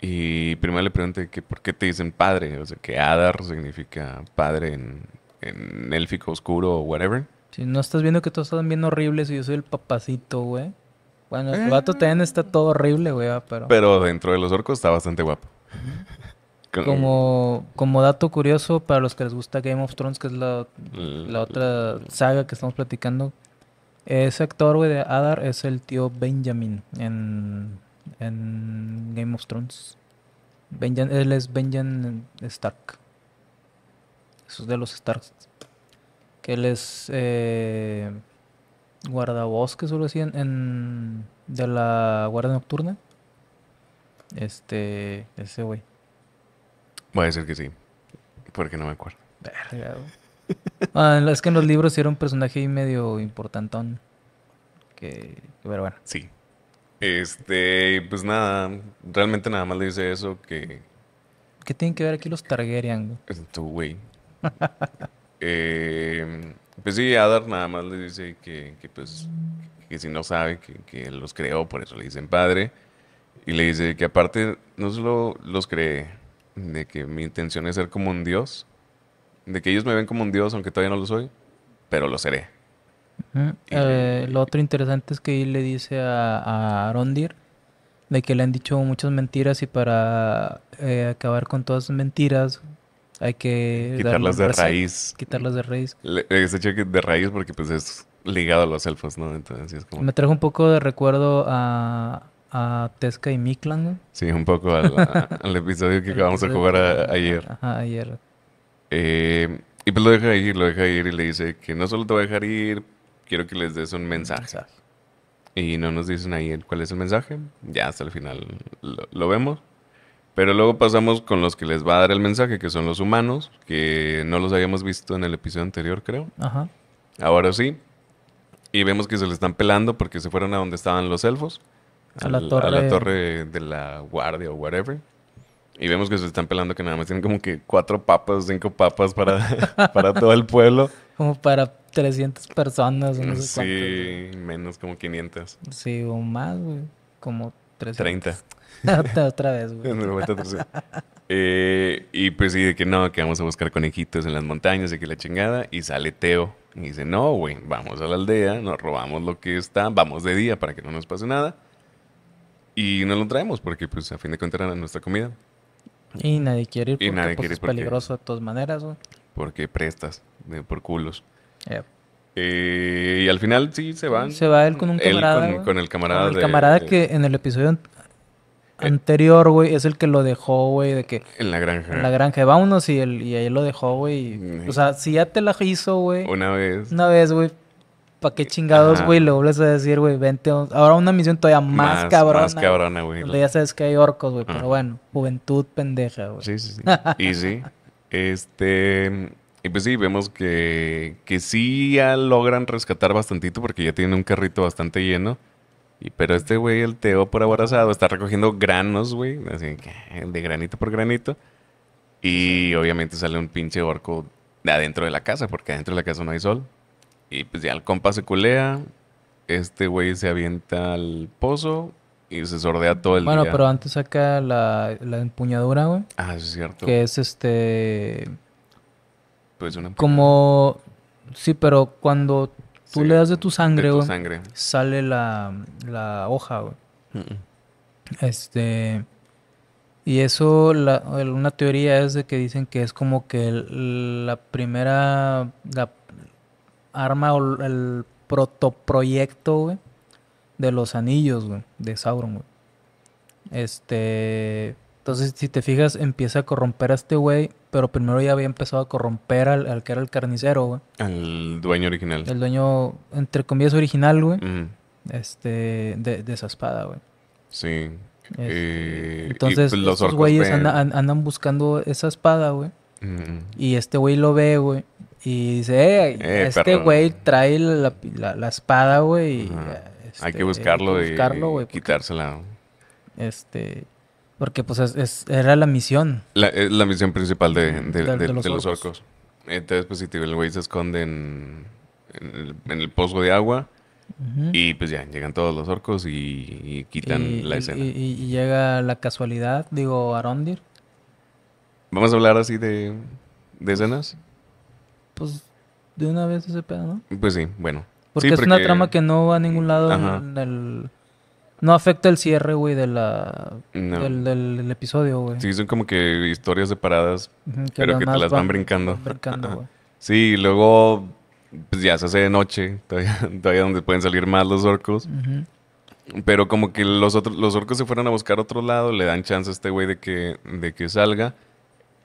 Y primero le pregunté que por qué te dicen padre. O sea, que Adar significa padre en, en élfico oscuro o whatever. Si no estás viendo que todos están bien horribles y yo soy el papacito, güey. Bueno, el vato eh. también está todo horrible, güey, pero... Pero dentro de los orcos está bastante guapo. Como, como dato curioso para los que les gusta Game of Thrones, que es mm. la, otra saga que estamos platicando, ese actor, güey, de Adar es el tío Benjamin en, Game of Thrones. él es Benjamin Stark. Eso es de los Starks. Que él es eh, que solo de la Guardia Nocturna. Este, ese güey. Voy a decir que sí, porque no me acuerdo. Ah, es que en los libros era un personaje medio importantón. Que, pero bueno. Sí. Este, pues nada, realmente nada más le dice eso que... ¿Qué tienen que ver aquí los Targaryen? Tu güey. Em, pues sí, Adar nada más le dice que, pues, que si no sabe que, que los creó, por eso le dicen padre. Y le dice que aparte no solo los cree, de que mi intención es ser como un dios, de que ellos me ven como un dios, aunque todavía no lo soy, pero lo seré. Eh, lo otro interesante es que él le dice a, a Arondir de que le han dicho muchas mentiras y para eh, acabar con todas las mentiras hay que quitarlas de raíz. Quitarlas de raíz. ese cheque de raíz porque pues es ligado a los elfos, ¿no? Entonces Me trajo un poco de recuerdo a a Tesca y Miklan. Sí, un poco al, episodio que acabamos de jugar ayer. Ajá, ayer. Eh, y pues lo deja ir, lo deja ir y le dice que no solo te voy a dejar ir, quiero que les des un mensaje. Y no nos dicen ahí cuál es el mensaje. Ya hasta el final lo, vemos. Pero luego pasamos con los que les va a dar el mensaje, que son los humanos, que no los habíamos visto en el episodio anterior, creo. Ajá. Ahora sí. Y vemos que se le están pelando porque se fueron a donde estaban los elfos a, la, torre... a la torre de la guardia o whatever. Y vemos que se están pelando que nada más tienen como que cuatro papas, cinco papas para, para todo el pueblo. Como para 300 personas. No sé sí, menos como 500. Sí, o más, güey. Como 300. 30. Ah, otra vez, güey. Eh, y pues sí, de que no, que vamos a buscar conejitos en las montañas y que la chingada. Y sale Teo y dice, no, güey, vamos a la aldea, nos robamos lo que está, vamos de día para que no nos pase nada. Y no lo traemos porque, pues, a fin de cuentas era nuestra comida. Y nadie quiere ir porque y nadie pues, es peligroso de todas maneras, güey. Porque prestas, por culos. Eh, y al final sí se van. Se va él con un camarada. con, el camarada. que en el episodio eh. anterior, güey, es el que lo dejó, güey, de que... En la granja. En la granja. Va y, el, y ahí lo dejó, güey. Mm. O sea, si ya te la hizo, güey. Una vez. Una vez, güey ¿para qué chingados, güey? Lo vuelves a decir, güey, vente. Ahora una misión todavía más, cabrona. Más cabrona, güey. ya sabes que hay orcos, güey. Pero bueno, juventud pendeja, güey. Sí, sí, sí. y sí. Este. Y pues sí, vemos que, que sí ya logran rescatar bastantito porque ya tienen un carrito bastante lleno. Y, pero este güey, el Teo por abrazado, está recogiendo granos, güey. Así que de granito por granito. Y obviamente sale un pinche orco de adentro de la casa, porque adentro de la casa no hay sol. Y pues ya el compa se culea, este güey se avienta al pozo y se sordea todo el día. Bueno, pero antes saca la, empuñadura, güey. Ah, eso es cierto. Que es este... Pues una... Como... Sí, pero cuando tú le das de tu sangre, sangre. sale la, la hoja, güey. Este... Y eso, una teoría es de que dicen que es como que la primera, arma el protoproyecto, güey, de los anillos, de Sauron, güey. Este. Entonces, si te fijas, empieza a corromper a este güey, pero primero ya había empezado a corromper al, que era el carnicero, güey. Al dueño original. El dueño, entre comillas, original, güey. Este, de, esa espada, güey. Sí. Este, entonces, pues, los güeyes andan, buscando esa espada, güey. Y este güey lo ve, güey. Y dice, eh, eh, este güey trae la, la, espada, güey. Este, hay que buscarlo, y, quitársela. Este, porque pues es, era la misión. La, es eh, la misión principal de, de, los, orcos. Entonces, pues si el güey se esconde en, el, pozo de agua. Y pues ya, llegan todos los orcos y, quitan la escena. Y, llega la casualidad, digo, Arondir. Vamos a hablar así de escenas pues de una vez ese pedo, ¿no? Pues sí, bueno. Porque es una trama que no va a ningún lado en el... No afecta el cierre, güey, de la, del, episodio, güey. Sí, son como que historias separadas, pero que te las van, brincando. sí, luego pues ya se hace de noche, todavía, donde pueden salir más los orcos. Pero como que los, otros los orcos se fueron a buscar otro lado, le dan chance a este güey de que, de que salga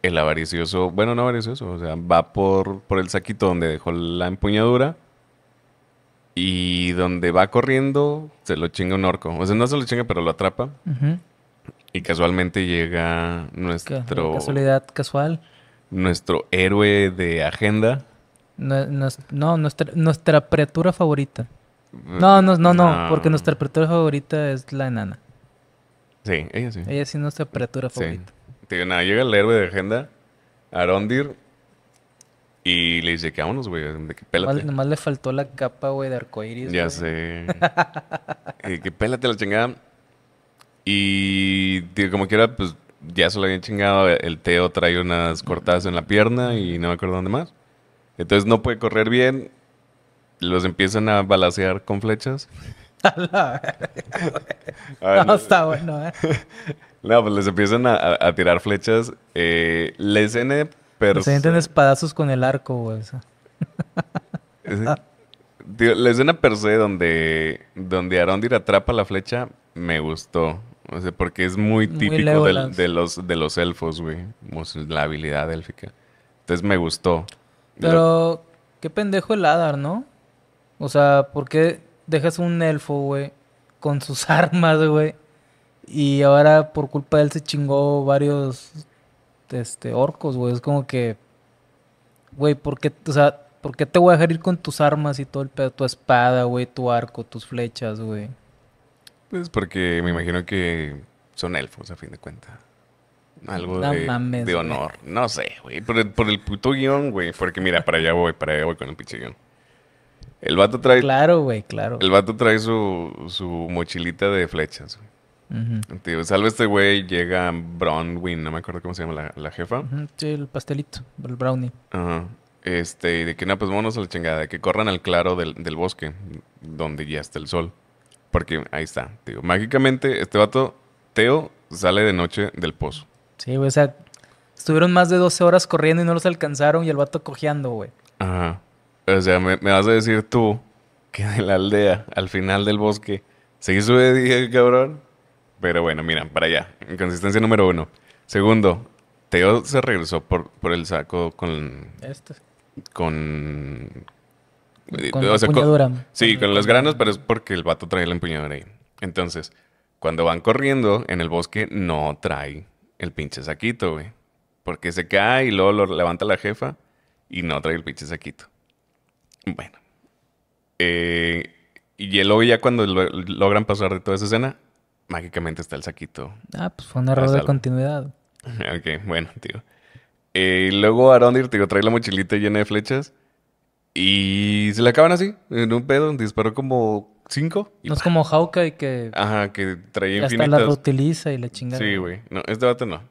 el avaricioso, bueno, no avaricioso, o sea, va por, por el saquito donde dejó la empuñadura y donde va corriendo se lo chinga un orco. O sea, no se lo chinga, pero lo atrapa. Y casualmente llega nuestro... Casualidad casual. Nuestro héroe de agenda. No, nuestra, nuestra favorita. Mm, no, no, no, no, porque nuestra apertura favorita es la enana. Sí, ella sí. Ella sí nuestra apertura favorita. Tío, nada, llega el héroe de agenda, Arondir, y le dice, que vámonos, güey, de que pélate. Nomás, le faltó la capa, güey, de arcoíris Ya sé. eh, que pélate la chingada. Y como quiera, pues ya se lo habían chingado. El Teo trae unas cortadas en la pierna y no me acuerdo dónde más. Entonces no puede correr bien. Los empiezan a balasear con flechas. no, está bueno, ¿eh? No, pues les empiezan a, tirar flechas. Eh, la escena... Pero... Se sienten espadazos con el arco, güey. la escena per se donde, donde Arondir atrapa la flecha me gustó. O sea, porque es muy típico de, los, de los elfos, güey. La habilidad élfica. Entonces me gustó. Pero, qué pendejo el Adar, ¿no? O sea, ¿por qué, dejas un elfo, güey, con sus armas, güey. Y ahora por culpa de él se chingó varios este, orcos, güey. Es como que, güey, ¿por qué, o sea, ¿por qué te voy a dejar ir con tus armas y todo el pedo? Tu espada, güey, tu arco, tus flechas, güey. Pues porque me imagino que son elfos, a fin de cuentas. Algo de, honor. No sé, güey. Por, por, el puto guión, güey. Porque mira, para allá voy, para allá voy con el pinche guión. El vato trae. Claro, güey, claro. El vato trae su, mochilita de flechas, salve este güey, llega Bronwyn, no me acuerdo cómo se llama la, jefa. Sí, el pastelito, el brownie. Ajá. Este, y Este, de que no, pues vámonos a la chingada, que corran al claro del, del, bosque, donde ya está el sol. Porque ahí está, tío. Mágicamente, este vato, Teo, sale de noche del pozo. Sí, güey, o sea, estuvieron más de 12 horas corriendo y no los alcanzaron y el vato cojeando, güey. Ajá. O sea, me, vas a decir tú que de la aldea al final del bosque se hizo de cabrón. Pero bueno, mira, para allá. Inconsistencia número uno. Segundo, Teo se regresó por, el saco con. Este. Con. Con la sí, con, los granos, pero es porque el vato trae la empuñadura ahí. Entonces, cuando van corriendo en el bosque, no trae el pinche saquito, güey. Porque se cae y luego lo levanta la jefa y no trae el pinche saquito. Bueno. Eh, y luego ya cuando logran pasar de toda esa escena, mágicamente está el saquito. Ah, pues fue un error de continuidad. ok, bueno, tío. Eh, luego Arondir, tío, trae la mochilita llena de flechas. Y se la acaban así, en un pedo, disparó como cinco. no es como Hawkeye que... Ajá, que traía infinitas. Hasta la reutiliza y la chingada. Sí, güey. No, este vato no.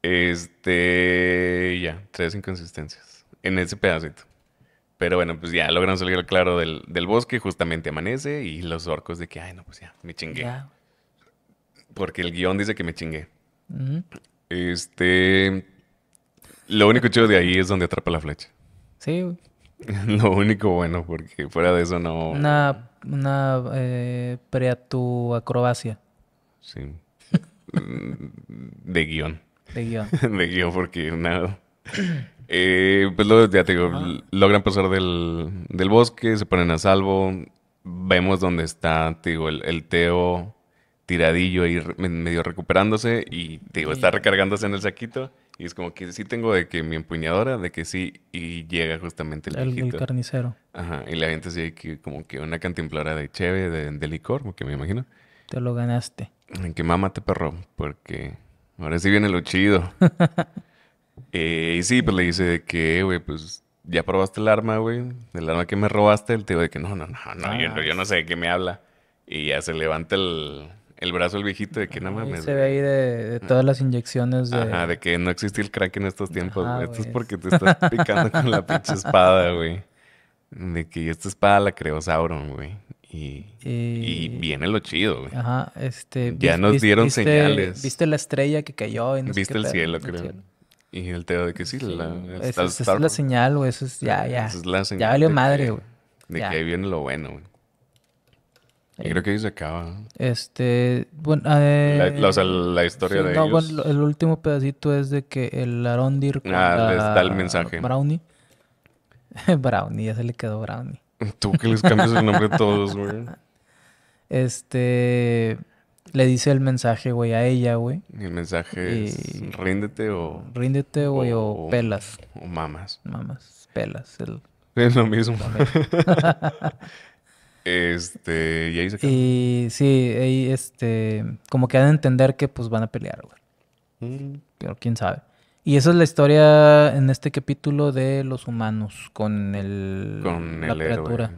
Este... Ya, tres inconsistencias. En ese pedacito. Pero bueno, pues ya logran salir claro del, bosque, justamente amanece y los orcos de que, ay, no, pues ya, me chingué. Porque el guión dice que me chingué. Este. Lo único chido de ahí es donde atrapa la flecha. Sí. Lo único bueno, porque fuera de eso no. Una. Una. Eh, preatu acrobacia. Sí. de guión. De guión. de guión, porque nada. Eh, pues luego ya te digo, logran pasar del, del, bosque, se ponen a salvo. Vemos donde está, te digo, el, Teo tiradillo ahí medio recuperándose y te digo, está recargándose en el saquito. Y es como que sí tengo de que mi empuñadora, de que sí, y llega justamente el, el, el carnicero. Ajá, y la gente así que como que una cantimplora de cheve, de, de licor, que me imagino. Te lo ganaste. en Que mámate, perro, porque ahora sí viene lo chido. Eh, y sí, pues le dice que, güey, pues ya probaste el arma, güey. El arma que me robaste, el tío de que no, no, no, yo, no ah. sé de qué me habla. Y ya se levanta el, brazo el viejito de que no mames. Se ve ahí de, todas las inyecciones de. Ajá, de que no existe el crack en estos tiempos, Esto es porque te estás picando con la pinche espada, güey. De que esta espada la creó Sauron, güey. Y, viene lo chido, güey. Ajá, este. Ya nos dieron señales. Viste la estrella que cayó. en viste el, cielo, el cielo, creo. Y el teo de que sí, la, esa, es la señal, güey. Eso es ya, ya. Esa es la señal. Ya valió madre, güey. De que ahí viene lo bueno, güey. Y creo que ahí se acaba. Este, bueno, eh, la, o sea, la historia de de no, Bueno, el último pedacito es de que el Arondir ah, les da el mensaje. Brownie. Brownie, ya se le quedó Brownie. Tú que les cambias el nombre a todos, güey. Este, le dice el mensaje, güey, a ella, güey. El mensaje es ríndete o... Ríndete, güey, o, pelas. O mamas. Mamas, pelas. Es lo mismo. este, y ahí se Y sí, ahí este, como que han de entender que pues van a pelear, güey. Mm. Pero quién sabe. Y esa es la historia en este capítulo de los humanos con el... Con el la Criatura.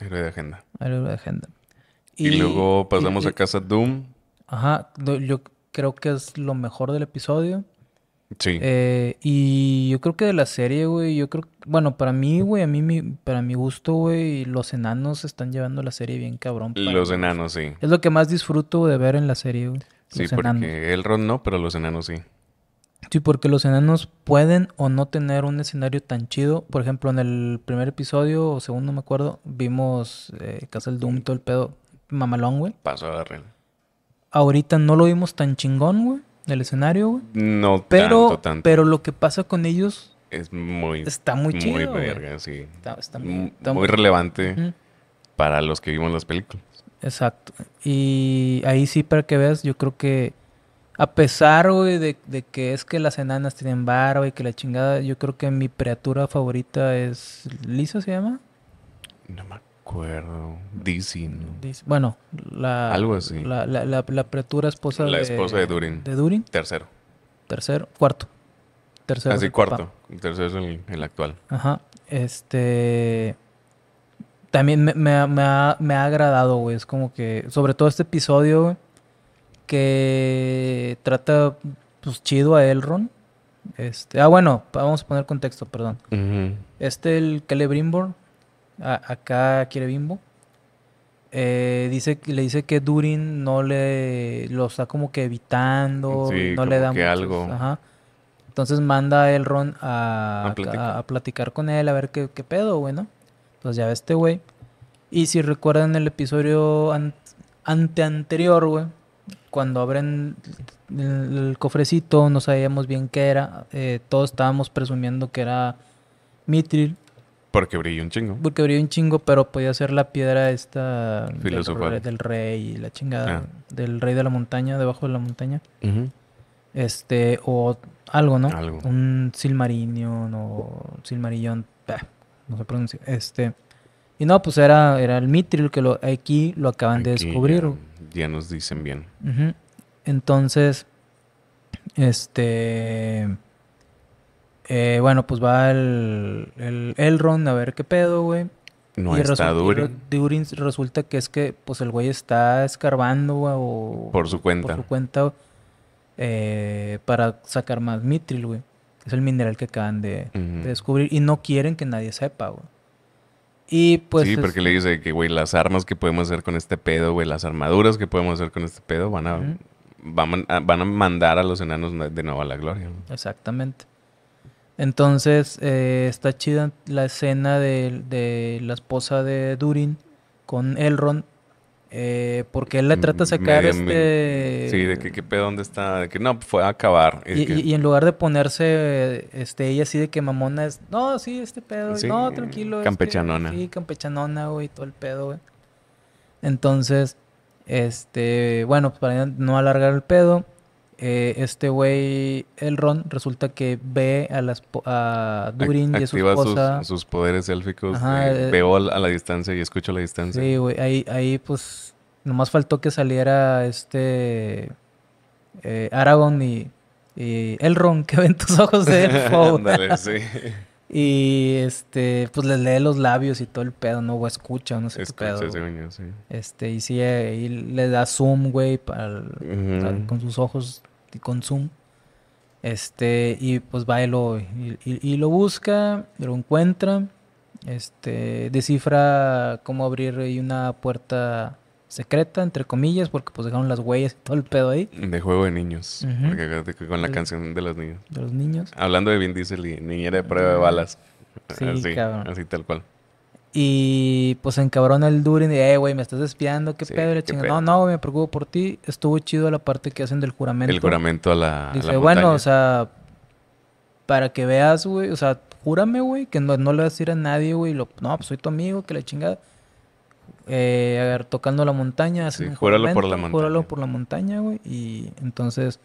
Héroe de agenda. Héroe de agenda. Y, luego pasamos a Casa Doom. Ajá, yo creo que es lo mejor del episodio. Sí. Eh, y yo creo que de la serie, güey, yo creo, bueno, para mí, güey, a mí, mi, para mi gusto, güey, los enanos están llevando la serie bien cabrón. Los enanos, sí. Es lo que más disfruto de ver en la serie, güey. Sí, porque el Ron no, pero los enanos sí. Sí, porque los enanos pueden o no tener un escenario tan chido. Por ejemplo, en el primer episodio, o segundo, me acuerdo, vimos eh, casa el Doom, todo el pedo mamalón, güey. Pasó a real. Ahorita no lo vimos tan chingón, güey, El escenario, güey. No tanto, Pero lo que pasa con ellos... Es muy... Está muy chido, Muy sí. Está, muy, relevante para los que vimos las películas. Exacto. Y ahí sí, para que veas, yo creo que... A pesar, güey, de, que es que las enanas tienen barba y que la chingada, yo creo que mi criatura favorita es. ¿Lisa se llama? No acuerdo. Dizzy, Bueno, la. Algo así. La, la, pretura esposa de. La esposa de, Durin. De Durin. Tercero. Tercero. Cuarto. Tercero. Así, ah, cuarto. El tercero es el, actual. Ajá. Este. También me, ha, agradado, güey. Es como que. Sobre todo este episodio, Que trata, pues, chido a Elrond. Este, ah, bueno, vamos a poner contexto, perdón. Este, el Celebrimbor, acá quiere bimbo. Eh, dice, le dice que Durin no le lo está como que evitando, no le da que algo. Entonces manda el Elrond a, platicar. con él, a ver qué, pedo, güey, ¿no? Entonces pues ya ve este güey. Y si recuerdan el episodio ante anterior güey, cuando abren el, cofrecito, no sabíamos bien qué era. Eh, todos estábamos presumiendo que era Mithril porque brilló un chingo. Porque brilló un chingo, pero podía ser la piedra esta Del, rey, la chingada. Ah. Del rey de la montaña, debajo de la montaña. Este, o algo, ¿no? Un silmarinio, o silmarillón, no se pronuncia. Este. Y no, pues era, era el mitril que lo, aquí lo acaban de descubrir. Ya, nos dicen bien. Entonces, este. Eh, bueno, pues va el, el Elrond a ver qué pedo, güey. No está Durin. resulta que es que, pues, el güey está escarbando, güey, o... Por su cuenta. Por su cuenta, eh, para sacar más mitril, güey. Es el mineral que acaban de, descubrir. Y no quieren que nadie sepa, güey. Y pues... Sí, porque le dice que, güey, las armas que podemos hacer con este pedo, güey, las armaduras que podemos hacer con este pedo van a... van, a mandar a los enanos de nuevo a la gloria. Exactamente. Entonces eh, está chida la escena de, la esposa de Durin con Elrond. Eh, porque él le trata de sacar este... sí, de que qué pedo, ¿dónde está? De que no, pues, fue a acabar. Y, en lugar de ponerse este, ella así de que mamona es... No, sí, este pedo. no, tranquilo. Campechanona. sí, campechanona, güey, todo el pedo, güey. Entonces, este... Bueno, pues, para no alargar el pedo, eh, este güey, el resulta que ve a, las, a Durin y a su esposa. Sus, poderes élficos. Eh, eh, veo a, la distancia y escucho a la distancia. Sí, güey. Ahí, ahí, pues, nomás faltó que saliera este eh, Aragorn y, y el que ven tus ojos de elfo. Y este, pues les lee los labios y todo el pedo, ¿no? escucha, no sé qué pedo. Sí. Este, y sí, eh, y le da zoom, güey, con sus ojos con Zoom. Este, y pues va y lo, y, lo busca, lo encuentra, este, descifra cómo abrir una puerta secreta, entre comillas, porque pues dejaron las huellas y todo el pedo ahí. De juego de niños. con la canción de los niños. De los niños. Hablando de Vin Diesel y niñera de prueba de ah, balas. así tal cual. Y pues encabrona el Durin y, eh, güey, me estás espiando, qué pedo, No, no, me preocupo por ti. Estuvo chido la parte que hacen del juramento. El juramento a la. Dice, bueno, o sea, para que veas, güey, o sea, júrame, güey, que no, le vas a ir a nadie, güey. no, pues soy tu amigo, que la chingada. Eh, a ver, tocando la montaña, sí, júralo por la montaña. Júralo por la montaña, güey. Y entonces,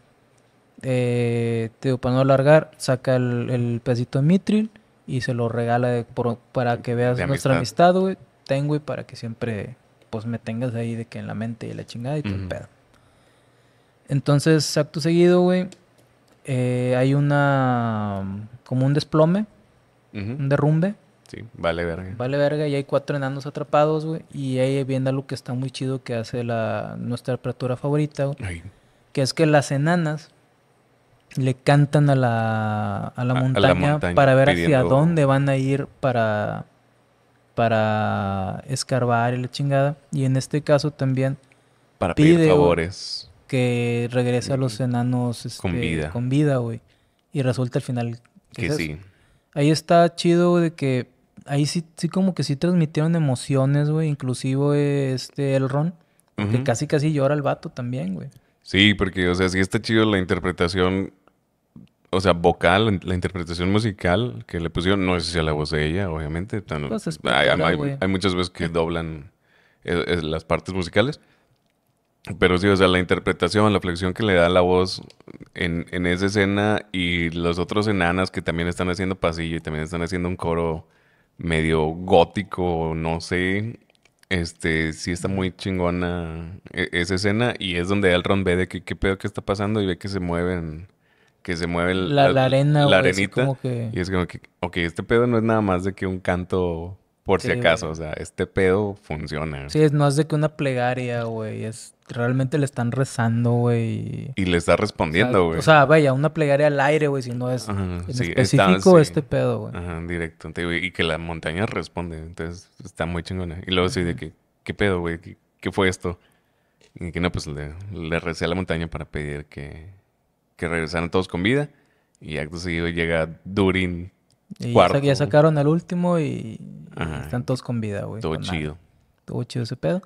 eh, te digo, para no alargar, saca el, el pedacito de mitril y se lo regala para que veas nuestra amistad, güey. Tengo güey, para que siempre pues me tengas ahí de que en la mente y la chingada y todo el pedo. Entonces, acto seguido, güey, eh, hay una. como un desplome, un derrumbe. Sí, vale verga. Vale verga y hay cuatro enanos atrapados, güey. Y ahí viene algo que está muy chido que hace la, nuestra apertura favorita, güey. Que es que las enanas le cantan a la, a la, montaña, para ver hacia dónde van a ir para, para escarbar y la chingada. Y en este caso también para pide, pedir favores. Que regrese a los enanos con este, vida. Con vida, güey. Y resulta al final que, sí. Ahí está chido de que ahí sí, sí como que sí transmitieron emociones, güey. Inclusive este Elrond, que casi casi llora el vato también, güey. Sí, porque, o sea, sí está chido la interpretación o sea, vocal, la interpretación musical que le pusieron, no sé es a la voz de ella, obviamente. Pues hay, muchas veces que doblan eh, eh, las partes musicales. Pero sí, o sea, la interpretación, la flexión que le da la voz en, esa escena y los otros enanas que también están haciendo pasillo y también están haciendo un coro medio gótico, no sé. Este, sí está muy chingona eh, esa escena y es donde Ron ve de qué, qué pedo que está pasando y ve que se mueven que se mueve la, arena, la arenita. Y es como que, ok, este pedo no es nada más de que un canto por si acaso, o sea, este pedo funciona. Sí, es, más es de que una plegaria, güey, es realmente le están rezando, güey. Y le está respondiendo, güey. O, sea, vaya, una plegaria al aire, güey, si no es específico este pedo, güey. directo. y que la montaña responde, entonces está muy chingona. Y luego sí de que, ¿qué pedo, güey? ¿Qué, fue esto? Y que no, pues le, le recé a la montaña para pedir que, que regresaron todos con vida. Y acto seguido llega Durin. Y ya sacaron al último y, están todos con vida, güey. Todo chido. Todo chido ese pedo.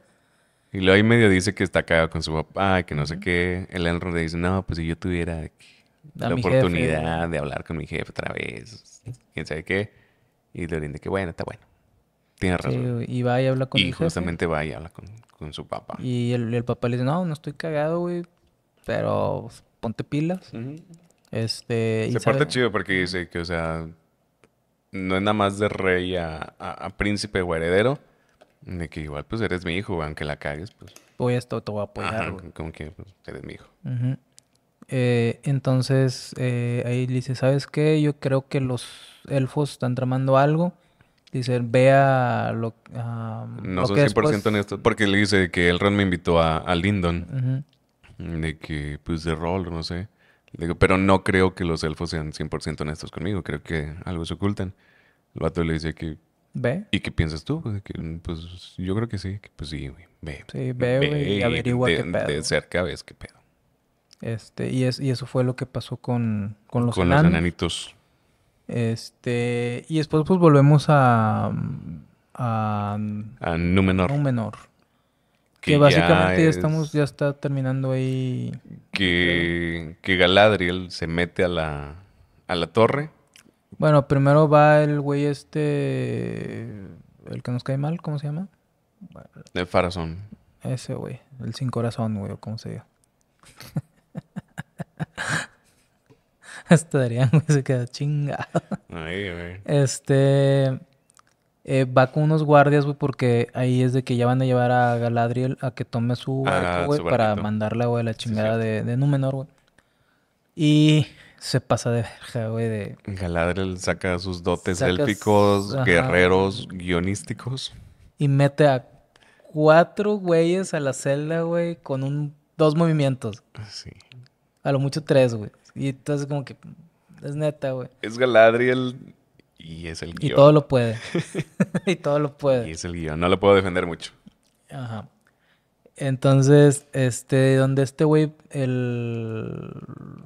Y luego ahí medio dice que está cagado con su papá, que no sé qué. El Enron le dice, no, pues si yo tuviera la oportunidad de hablar con mi jefe otra vez, quién sabe qué. Y Durin dice, que, bueno, está bueno. Tiene razón. y va y habla con Y justamente va y habla con, con su papá. Y el, el papá le dice, no, no estoy cagado, güey. Pero ponte pilas. Este. Se parte chido porque dice que, o sea, no es nada más de rey a, príncipe o heredero. De que igual, pues eres mi hijo, aunque la cagues, pues. Voy pues, esto, te voy a apoyar. Ajá, como que pues, eres mi hijo. Eh, entonces, eh, ahí dice: ¿Sabes qué? Yo creo que los elfos están tramando algo. Dice, vea lo, ah, no lo que... 100% después... esto. porque le dice que el Ron me invitó a, Lindon. Ajá de que, pues, de rol, no sé. digo, pero no creo que los elfos sean 100% honestos conmigo, creo que algo se ocultan. El vato le dice que... ¿Ve? ¿Y qué piensas tú? pues yo creo que sí, pues sí, ve. Sí, ve, güey, y averigua qué pedo. De cerca ves qué pedo. Este, y, es, y eso fue lo que pasó con, con los enanitos. Este, y después pues volvemos a... A, a Númenor. Númenor. Que, básicamente ya estamos, ya está terminando ahí. Que, que Galadriel se mete a la, a la torre. Bueno, primero va el güey este. El que nos cae mal, ¿cómo se llama? El Farazón. Ese güey. El sin corazón, güey, o se llama? Hasta este Darían, güey, se queda chingado. Ahí, güey. Este. Eh, va con unos guardias, güey, porque ahí es de que ya van a llevar a Galadriel a que tome su ah, güey, para mandarle, güey, la chingada de, Númenor, güey. Y se pasa de verga, güey, de... Galadriel saca sus dotes élficos, guerreros, guionísticos. Y mete a cuatro güeyes a la celda, güey, con un... dos movimientos. Sí. A lo mucho tres, güey. Y entonces como que... Es neta, güey. Es Galadriel y es el guión. Y todo lo puede. y todo lo puede. Y es el guión. No lo puedo defender mucho. Ajá. Entonces, este, donde este güey, el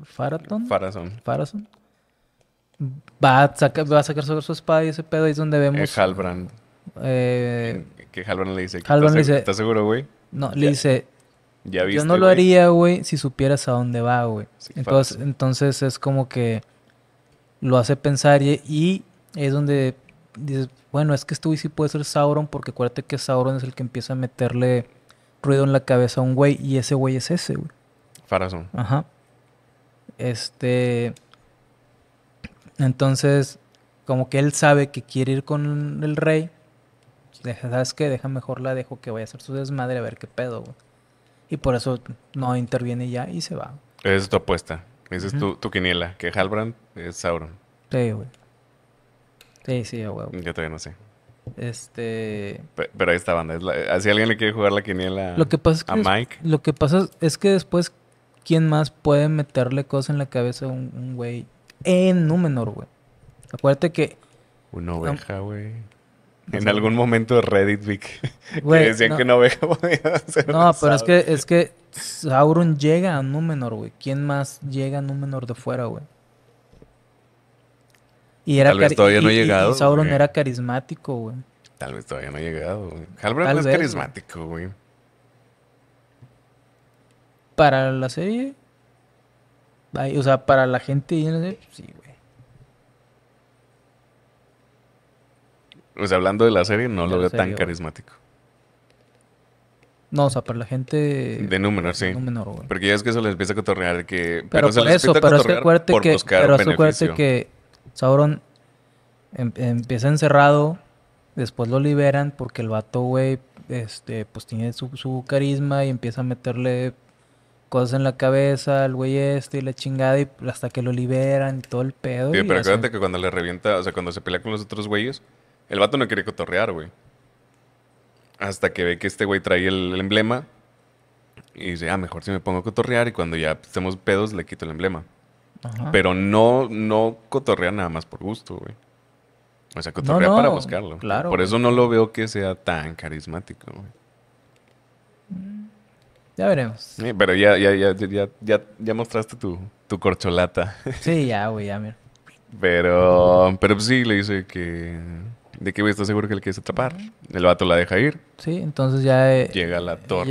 Faraton. Farason. Farason. Va a, sacar, va a sacar sobre su espada y ese pedo ahí es donde vemos. que eh, Halbrand. Eh, que Halbrand le dice. Halbrand le dice. ¿Estás seguro, güey? No, le dice. Ya viste, yo no lo haría, güey, si supieras a dónde va, güey. entonces, entonces es como que lo hace pensar y es donde dices, bueno, es que este güey sí puede ser Sauron, porque acuérdate que Sauron es el que empieza a meterle ruido en la cabeza a un güey, y ese güey es ese, güey. Farazón. Ajá. Este. Entonces, como que él sabe que quiere ir con el rey. ¿Sabes que Deja mejor la dejo que vaya a ser su desmadre a ver qué pedo, güey. Y por eso no interviene ya y se va. Esa es tu apuesta. Esa es tu, tu, quiniela. Que Halbrand es Sauron. Sí, güey. Sí, sí, a Yo todavía no sé. Este. Pero, ahí está banda. así eh, si alguien le quiere jugar la quiniela a Mike. lo que pasa es que después, ¿quién más puede meterle cosas en la cabeza a un, güey? En Númenor, güey. Acuérdate que. Una oveja, güey. en algún momento de Reddit, Vic. que decían que una oveja podía No, pero es que, es que Sauron llega a Númenor, güey. ¿Quién más llega a Númenor de fuera, güey? Y era Tal Sauron era carismático, güey. Tal vez todavía no ha llegado, güey. no es carismático, güey. Para la serie. o sea, para la gente, sí, güey. Pues hablando de la serie, no lo veo tan carismático. No, o sea, para la gente. De número, sí. Númenor, güey. Porque ya es que eso les empieza a cotorrear. Que... Pero, eso, pero es que acuérdate que. Pero acuérdate que Sauron em, empieza encerrado, después lo liberan porque el vato, güey, este, pues tiene su, carisma y empieza a meterle cosas en la cabeza al güey este y la chingada y hasta que lo liberan y todo el pedo. pero acuérdate que cuando le revienta, o sea, cuando se pelea con los otros güeyes, el vato no quiere cotorrear, güey. Hasta que ve que este güey trae el, emblema y dice, ah, mejor si me pongo a cotorrear y cuando ya estemos pedos le quito el emblema. Pero no, no cotorrea nada más por gusto, güey. O sea, cotorrea para buscarlo. Por eso no lo veo que sea tan carismático, Ya veremos. pero ya, ya, ya, ya, ya, mostraste tu, corcholata. Sí, ya, güey, ya, mira. Pero, pero pues sí, le dice que... ¿De qué güey estás seguro que le quieres atrapar? El vato la deja ir. Sí, entonces ya... Eh, llega a la torre.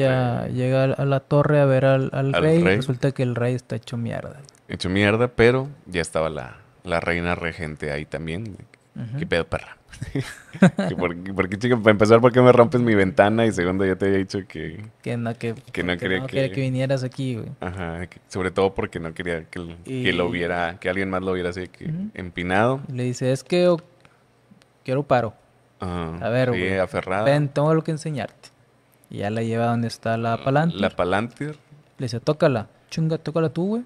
llega a la torre a ver al, rey, rey, Resulta que el rey está hecho mierda hecho mierda, pero ya estaba la, la reina regente ahí también. ¿Qué pedo, perra? porque, porque, para empezar, ¿por qué me rompes mi ventana? Y segundo, ya te había dicho que... Que no, que, que no, quería, que... vinieras aquí, güey. Ajá, sobre todo porque no quería que, lo viera, que alguien más lo hubiera así, empinado. Le dice, es que quiero paro. A ver, sí, güey. aferrado. Ven, tengo lo que enseñarte. Y ya la lleva donde está la palantir. La palantir. Le dice, tócala. Chunga, tócala tú, güey.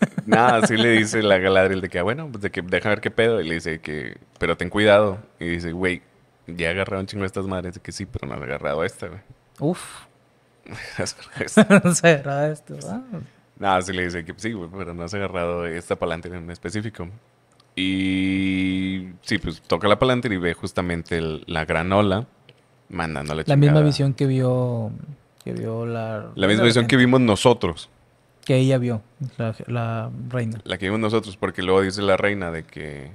no, así le dice la Galadriel de que, ah, bueno, pues de que deja ver qué pedo. Y le dice que, pero ten cuidado. Y dice, güey, ya agarraron un chingo de estas madres. De que sí, pero no has agarrado a esta, güey. Uf. has agarrado a esta. Nada, así le dice que sí, pero no has agarrado esta palantera en específico. Y sí, pues toca la palantera y ve justamente la gran ola mandándole La misma visión que vio, que vio la... La misma visión que vimos nosotros. Que ella vio, la, reina. La que vimos nosotros, porque luego dice la reina de que...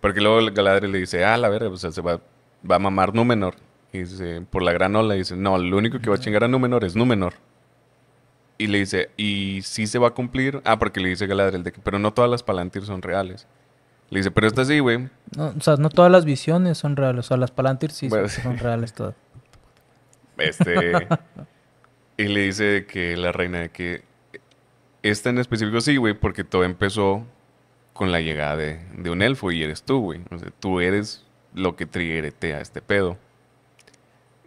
Porque luego Galadriel le dice, ah, la verga, pues, o sea, se va, a mamar Númenor. Y dice, por la gran ola, dice, no, lo único que va a chingar a Númenor es Númenor. Y le dice, y si se va a cumplir. Ah, porque le dice Galadriel de que, pero no todas las Palantir son reales. Le dice, pero esta sí, güey. o sea, no todas las visiones son reales. O sea, las Palantir sí. son reales todas. Este. y le dice que la reina de que esta en específico sí, güey, porque todo empezó con la llegada de, un elfo y eres tú, güey. tú eres lo que a este pedo.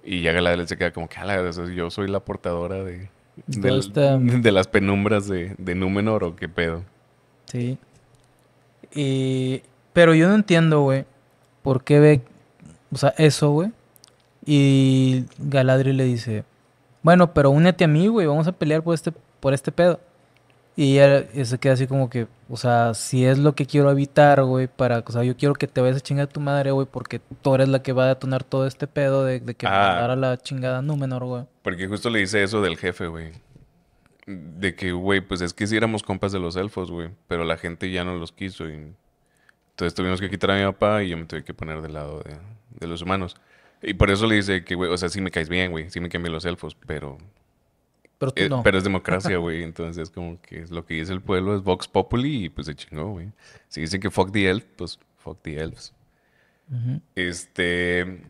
Y ya Galadriel se queda como que, la yo soy la portadora de, las penumbras de, Númenor o qué pedo. Sí. Pero yo no entiendo, güey, por qué ve, sea, eso, güey. Y Galadriel le dice, bueno, pero únete a mí, güey, vamos a pelear por este, por este pedo. Y ella se queda así como que, o sea, si es lo que quiero evitar, güey, para, o sea, yo quiero que te vayas a chingar tu madre, güey, porque tú eres la que va a detonar todo este pedo de, de que ah, a la chingada Númenor, güey. Porque justo le dice eso del jefe, güey. De que, güey, pues es que si éramos compas de los elfos, güey, pero la gente ya no los quiso y... Entonces tuvimos que quitar a mi papá y yo me tuve que poner del lado de, los humanos. Y por eso le dice que, güey, o sea, sí me caes bien, güey, sí me cambian los elfos, pero pero eh, no. Pero es democracia, güey. Entonces, es como que es lo que dice el pueblo es Vox Populi y pues se chingó, güey. Si dicen que fuck the elf, pues fuck the elves. Este.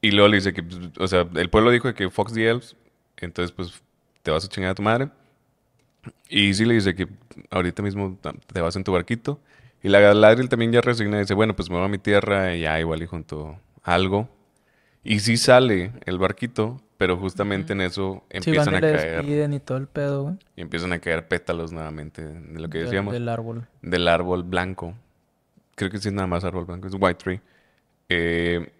Y luego le dice que, pues, o sea, el pueblo dijo que fuck the elves. Entonces, pues te vas a chingar a tu madre. Y sí le dice que ahorita mismo te vas en tu barquito. Y la Galadriel también ya resigna y dice, bueno, pues me voy a mi tierra y ya igual y junto algo y sí sale el barquito, pero justamente en eso empiezan a caer. y todo Y empiezan a caer pétalos nuevamente de lo que decíamos. Del árbol. Del árbol blanco. Creo que sí es nada más árbol blanco, es white tree. Eh,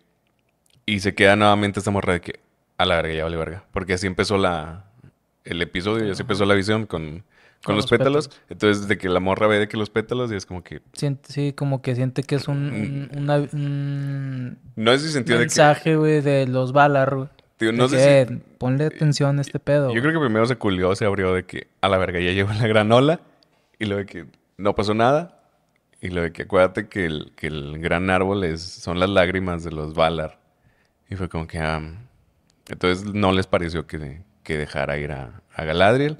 y se queda nuevamente esta morra de que a la verga, ya vale verga. Porque así empezó la, el episodio, y así empezó la visión con con, los, pétalos. Entonces, de que la morra ve de que los pétalos y es como que. sí, como que siente que es un. Mm. Una, no es el sentido mensaje, de, de los Valar, Tío, no sé eh, Ponle eh, atención a este pedo. Yo creo que primero se culió, se abrió de que a la verga ya llegó la granola y lo de que no pasó nada. Y lo de que acuérdate que el, que el gran árbol es, son las lágrimas de los Valar. Y fue como que. Ah, entonces no les pareció que, que dejara ir a Galadriel.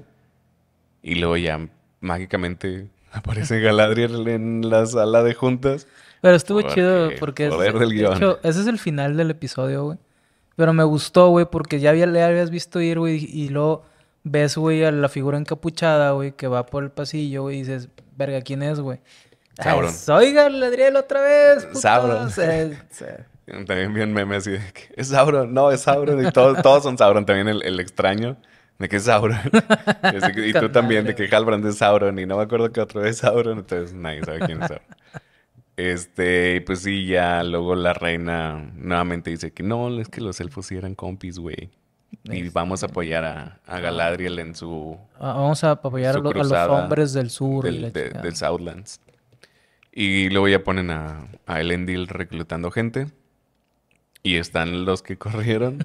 Y luego ya mágicamente aparece Galadriel en la sala de juntas. Pero estuvo chido porque poder del guión. ese es el final del episodio, güey. Pero me gustó, güey, porque ya había, le habías visto ir, güey, y luego ves, güey, a la figura encapuchada, güey, que va por el pasillo, güey, y dices, verga, ¿quién es, güey? Eh, soy Galadriel otra vez. Puto. Sauron. Eh, también bien memes y es Sauron, no, es Sauron, y todos, son Sauron, también el, el extraño. de que Sauron. y tú también, de que Halbrand es Sauron. Y no me acuerdo que otro es Sauron, entonces nadie sabe quién es Sauron. Este, pues sí, ya luego la reina nuevamente dice que no, es que los elfos sí eran compis, güey. Y este, vamos a apoyar a, Galadriel en su. Ah, vamos a apoyar a, los hombres del sur. Del, Southlands. Y luego ya ponen a, a Elendil reclutando gente. Y están los que corrieron,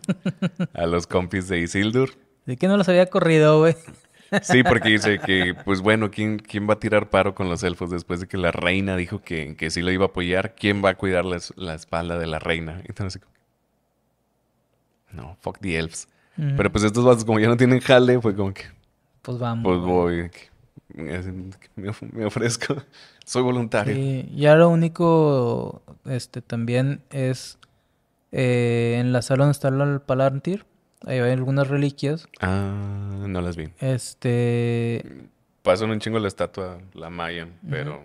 a los compis de Isildur. ¿De qué no los había corrido, güey? Sí, porque dice que, pues bueno, ¿quién, ¿quién va a tirar paro con los elfos después de que la reina dijo que, que sí lo iba a apoyar? ¿Quién va a cuidar la, espalda de la reina? Entonces, no, fuck the elves. Mm. Pero pues estos vasos, como ya no tienen jale, fue como que. Pues vamos. Pues voy. Me, ofrezco. Soy voluntario. Y ya lo único, este, también es en la sala donde está el Palantir. Ahí hay algunas reliquias. Ah, no las vi. Este. Pasan un chingo la estatua, la Maya, pero.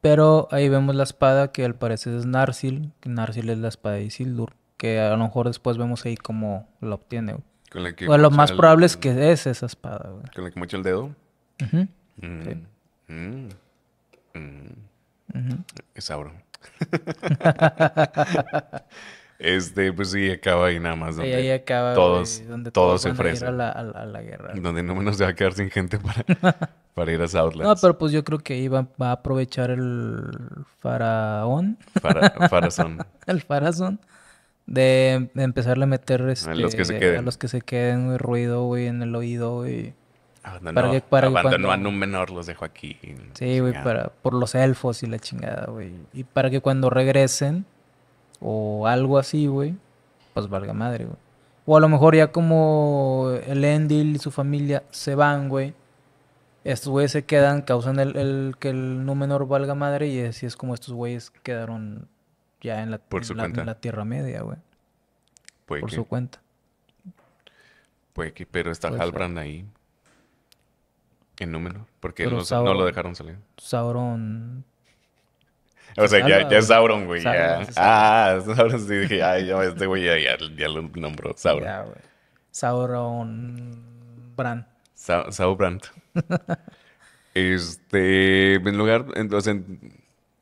Pero ahí vemos la espada que al parecer es Narsil. Narsil es la espada de Isildur. Que a lo mejor después vemos ahí cómo la obtiene. Con la que o lo más probable es que es esa espada. Güey. Con la que mocha el dedo. Mm, mm, mm. Ajá. Este, pues sí, acaba ahí nada más. Donde ahí, acaba. Todos, donde todos, se ofrecen. A la, a, la, Donde no menos se va a quedar sin gente para, para ir a Southlands. No, pero pues yo creo que ahí va, a aprovechar el faraón. farazón. el farazón. De, empezarle a meter a los este, que se queden, a los que se queden ruido, güey, en el oído, güey. Abandonó, ah, para que, para no han un menor los dejo aquí. Sí, güey, para, por los elfos y la chingada, güey. Y para que cuando regresen, o algo así, güey, pues valga madre, güey. O a lo mejor ya como el Endil y su familia se van, güey. Estos güeyes se quedan, causan el, el que el Númenor valga madre y así es como estos güeyes quedaron ya en la, Tierra Media, güey. Por su cuenta. Puede que, pero está Puede ahí. En Númenor. Porque no, no, lo dejaron salir. Sauron o sea, ya, es Sauron, güey. Ah, Sauron sí dije, ay, ya este güey ya, ya, lo nombró. Sauron. Sauron güey. Sauron Brand. este, en lugar, entonces,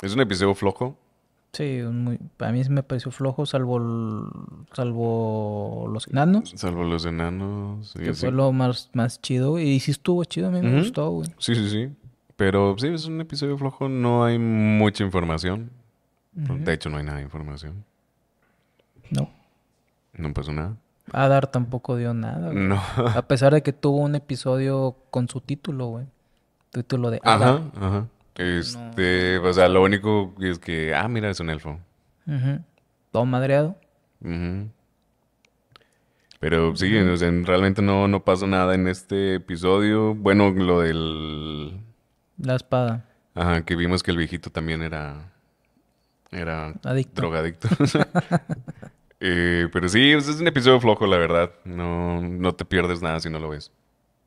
es un episodio flojo. Sí, muy, a mí me pareció flojo, salvo salvo los enanos. Salvo los enanos. Sí, que fue lo más, más chido. Y sí estuvo chido, a mí me gustó, güey. Sí, sí, sí. Pero sí, es un episodio flojo, no hay mucha información. De hecho, no hay nada de información. No. No pasó nada. Adar tampoco dio nada. No. A pesar de que tuvo un episodio con su título, güey. Título de Adar. Ajá, ajá. Este, o sea, lo único es que, ah, mira, es un elfo. Ajá. Todo madreado. Ajá. Pero sí, o realmente no, no pasó nada en este episodio. Bueno, lo del la espada. Ajá, que vimos que el viejito también era. Era. Adicto. Drogadicto. Eh, pero sí, es un episodio flojo, la verdad. No, no te pierdes nada si no lo ves.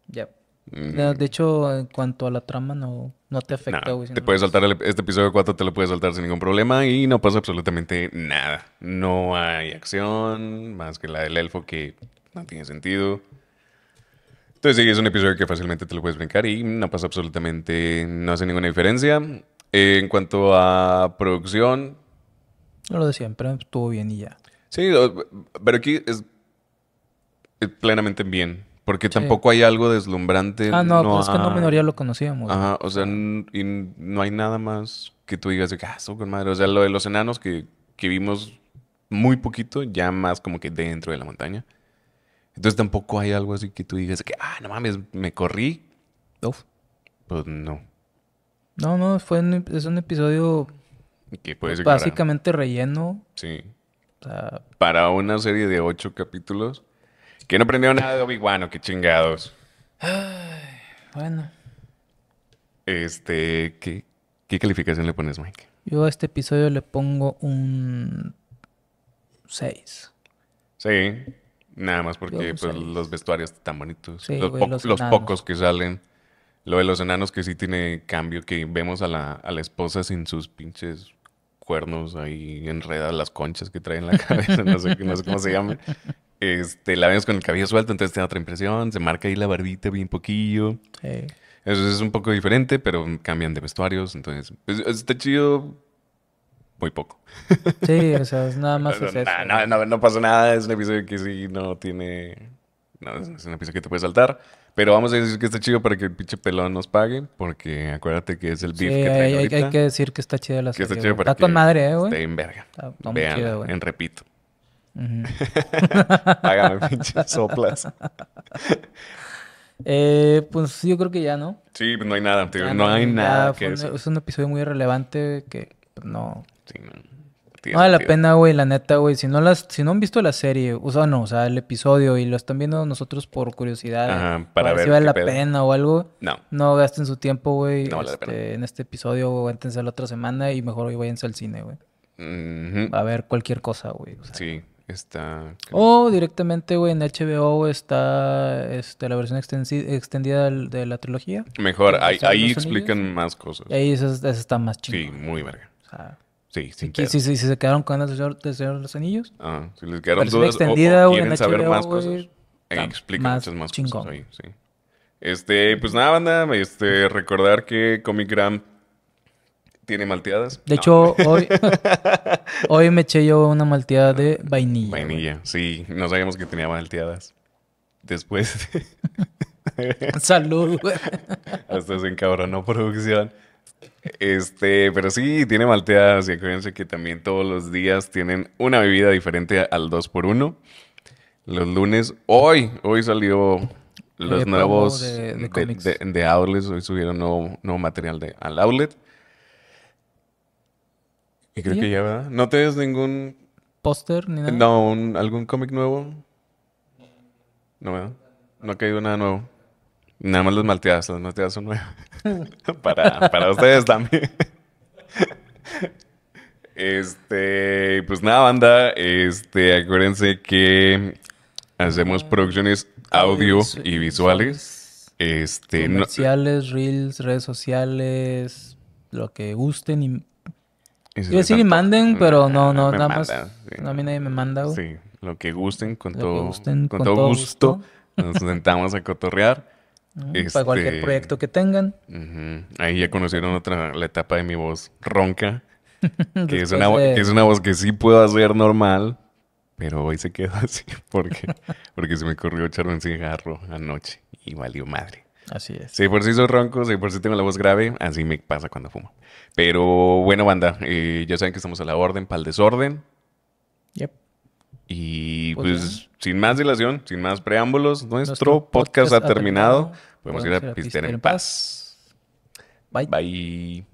Ya. Mm. De hecho, en cuanto a la trama, no, no te afecta, te puedes saltar este episodio 4, te lo puedes saltar sin ningún problema y no pasa absolutamente nada. No hay acción, más que la del elfo que no tiene sentido. Entonces sí, es un episodio que fácilmente te lo puedes brincar y no pasa absolutamente, no hace ninguna diferencia. Eh, en cuanto a producción... No lo de siempre, estuvo bien y ya. Sí, pero aquí es, plenamente bien. Porque tampoco hay algo deslumbrante. Ah, no, pues es que en ah. minoría lo conocíamos. Ajá, o sea, y no hay nada más que tú digas, de ah, con madre. O sea, lo de los enanos que, que vimos muy poquito, ya más como que dentro de la montaña. Entonces tampoco hay algo así que tú digas que, ah, no mames, me corrí. Uf. Pues no. No, no, fue es un episodio que pues, básicamente relleno. Sí. para una serie de ocho capítulos. Que no aprendieron nada de Obi-Wan, qué chingados. Ay, bueno. Este, ¿qué, ¿qué calificación le pones, Mike? Yo a este episodio le pongo un 6. Sí, Nada más porque pues, los vestuarios están bonitos. los, pocos que salen. Lo de los enanos que sí tiene cambio, que vemos a la, esposa sin sus pinches cuernos ahí enredadas, las conchas que traen en la cabeza, no, sé, cómo se llama. Este, la vemos con el cabello suelto, entonces tiene otra impresión, se marca ahí la barbita bien poquillo. Eso es un poco diferente, pero cambian de vestuarios, entonces pues, está chido muy poco. Sí, o sea, es nada más no, No, no, no, pasa nada, es un episodio que sí no tiene... No, es un episodio que te puede saltar. Pero vamos a decir que está chido para que el pinche pelón nos pague, porque acuérdate que es el beef que trae hay, ahorita. hay que decir que está chido la serie. está chido para con madre, eh, güey. Está en verga. Vean, en repito. Págame, pinche soplas. Eh, pues yo creo que ya, ¿no? Sí, pues no hay nada, no hay nada. que es un episodio muy relevante que no, Sí, vale la pena, güey, la neta, güey. Si no las, si no han visto la serie, o sea, no, o sea, el episodio y lo están viendo nosotros por curiosidad, para, ver si vale la pena o algo. No. No gasten su tiempo, güey. este, en este episodio, aguántense la otra semana y mejor hoy váyanse al cine, güey. A ver cualquier cosa, güey. Sí, está. O directamente, güey, en HBO está este, la versión extendida de la trilogía. Mejor, ahí, explican más cosas. Ahí está más chido. Sí, muy verga. O sea. Sí, sí, sí, sí, se quedaron con el Señor, de los Anillos. Ah, si les quedaron dudas extendida, o, quieren saber más cosas, eh, explica muchas más cosas Este, pues nada, banda, este, recordar que Comic Gram tiene malteadas. De hecho, hoy, me eché yo una malteada de vainilla. Vainilla, sí, no sabíamos que tenía malteadas. Después. Salud, güey. Hasta se encabronó producción. Este, pero sí, tiene malteadas y acuérdense que también todos los días tienen una bebida diferente al 2x1. Los lunes, hoy, hoy salió los nuevos de, hoy subieron nuevo, nuevo material de, al outlet. Y creo que ya, ¿verdad? ¿No te ningún... ¿Póster ni nada? No, algún cómic nuevo. No, ¿verdad? No ha caído nada nuevo. Nada más los malteadas, las malteadas son nuevas para, ustedes también. Este, pues nada, banda. Este, acuérdense que hacemos ah, producciones audio y visuales. Este, reels, redes sociales, lo que gusten y yo sí manden, pero eh, no, no, nada más. a mí nadie me manda. lo que gusten, con, todo, gusto. Nos sentamos a cotorrear. Para cualquier este, proyecto que tengan. Ahí ya conocieron otra, la etapa de mi voz ronca, que es, una, es una voz que sí puedo hacer normal, pero hoy se quedó así porque, porque se me corrió echarme en cigarro anoche y valió madre. Así es. Si por si soy ronco, si por si tengo la voz grave, así me pasa cuando fumo. Pero bueno, banda, eh, ya saben que estamos a la orden para el desorden. Yep. Y pues, pues sin más dilación, sin más preámbulos, nuestro, podcast, ha terminado. Podemos, ir a, pistear en paz. Bye. Bye.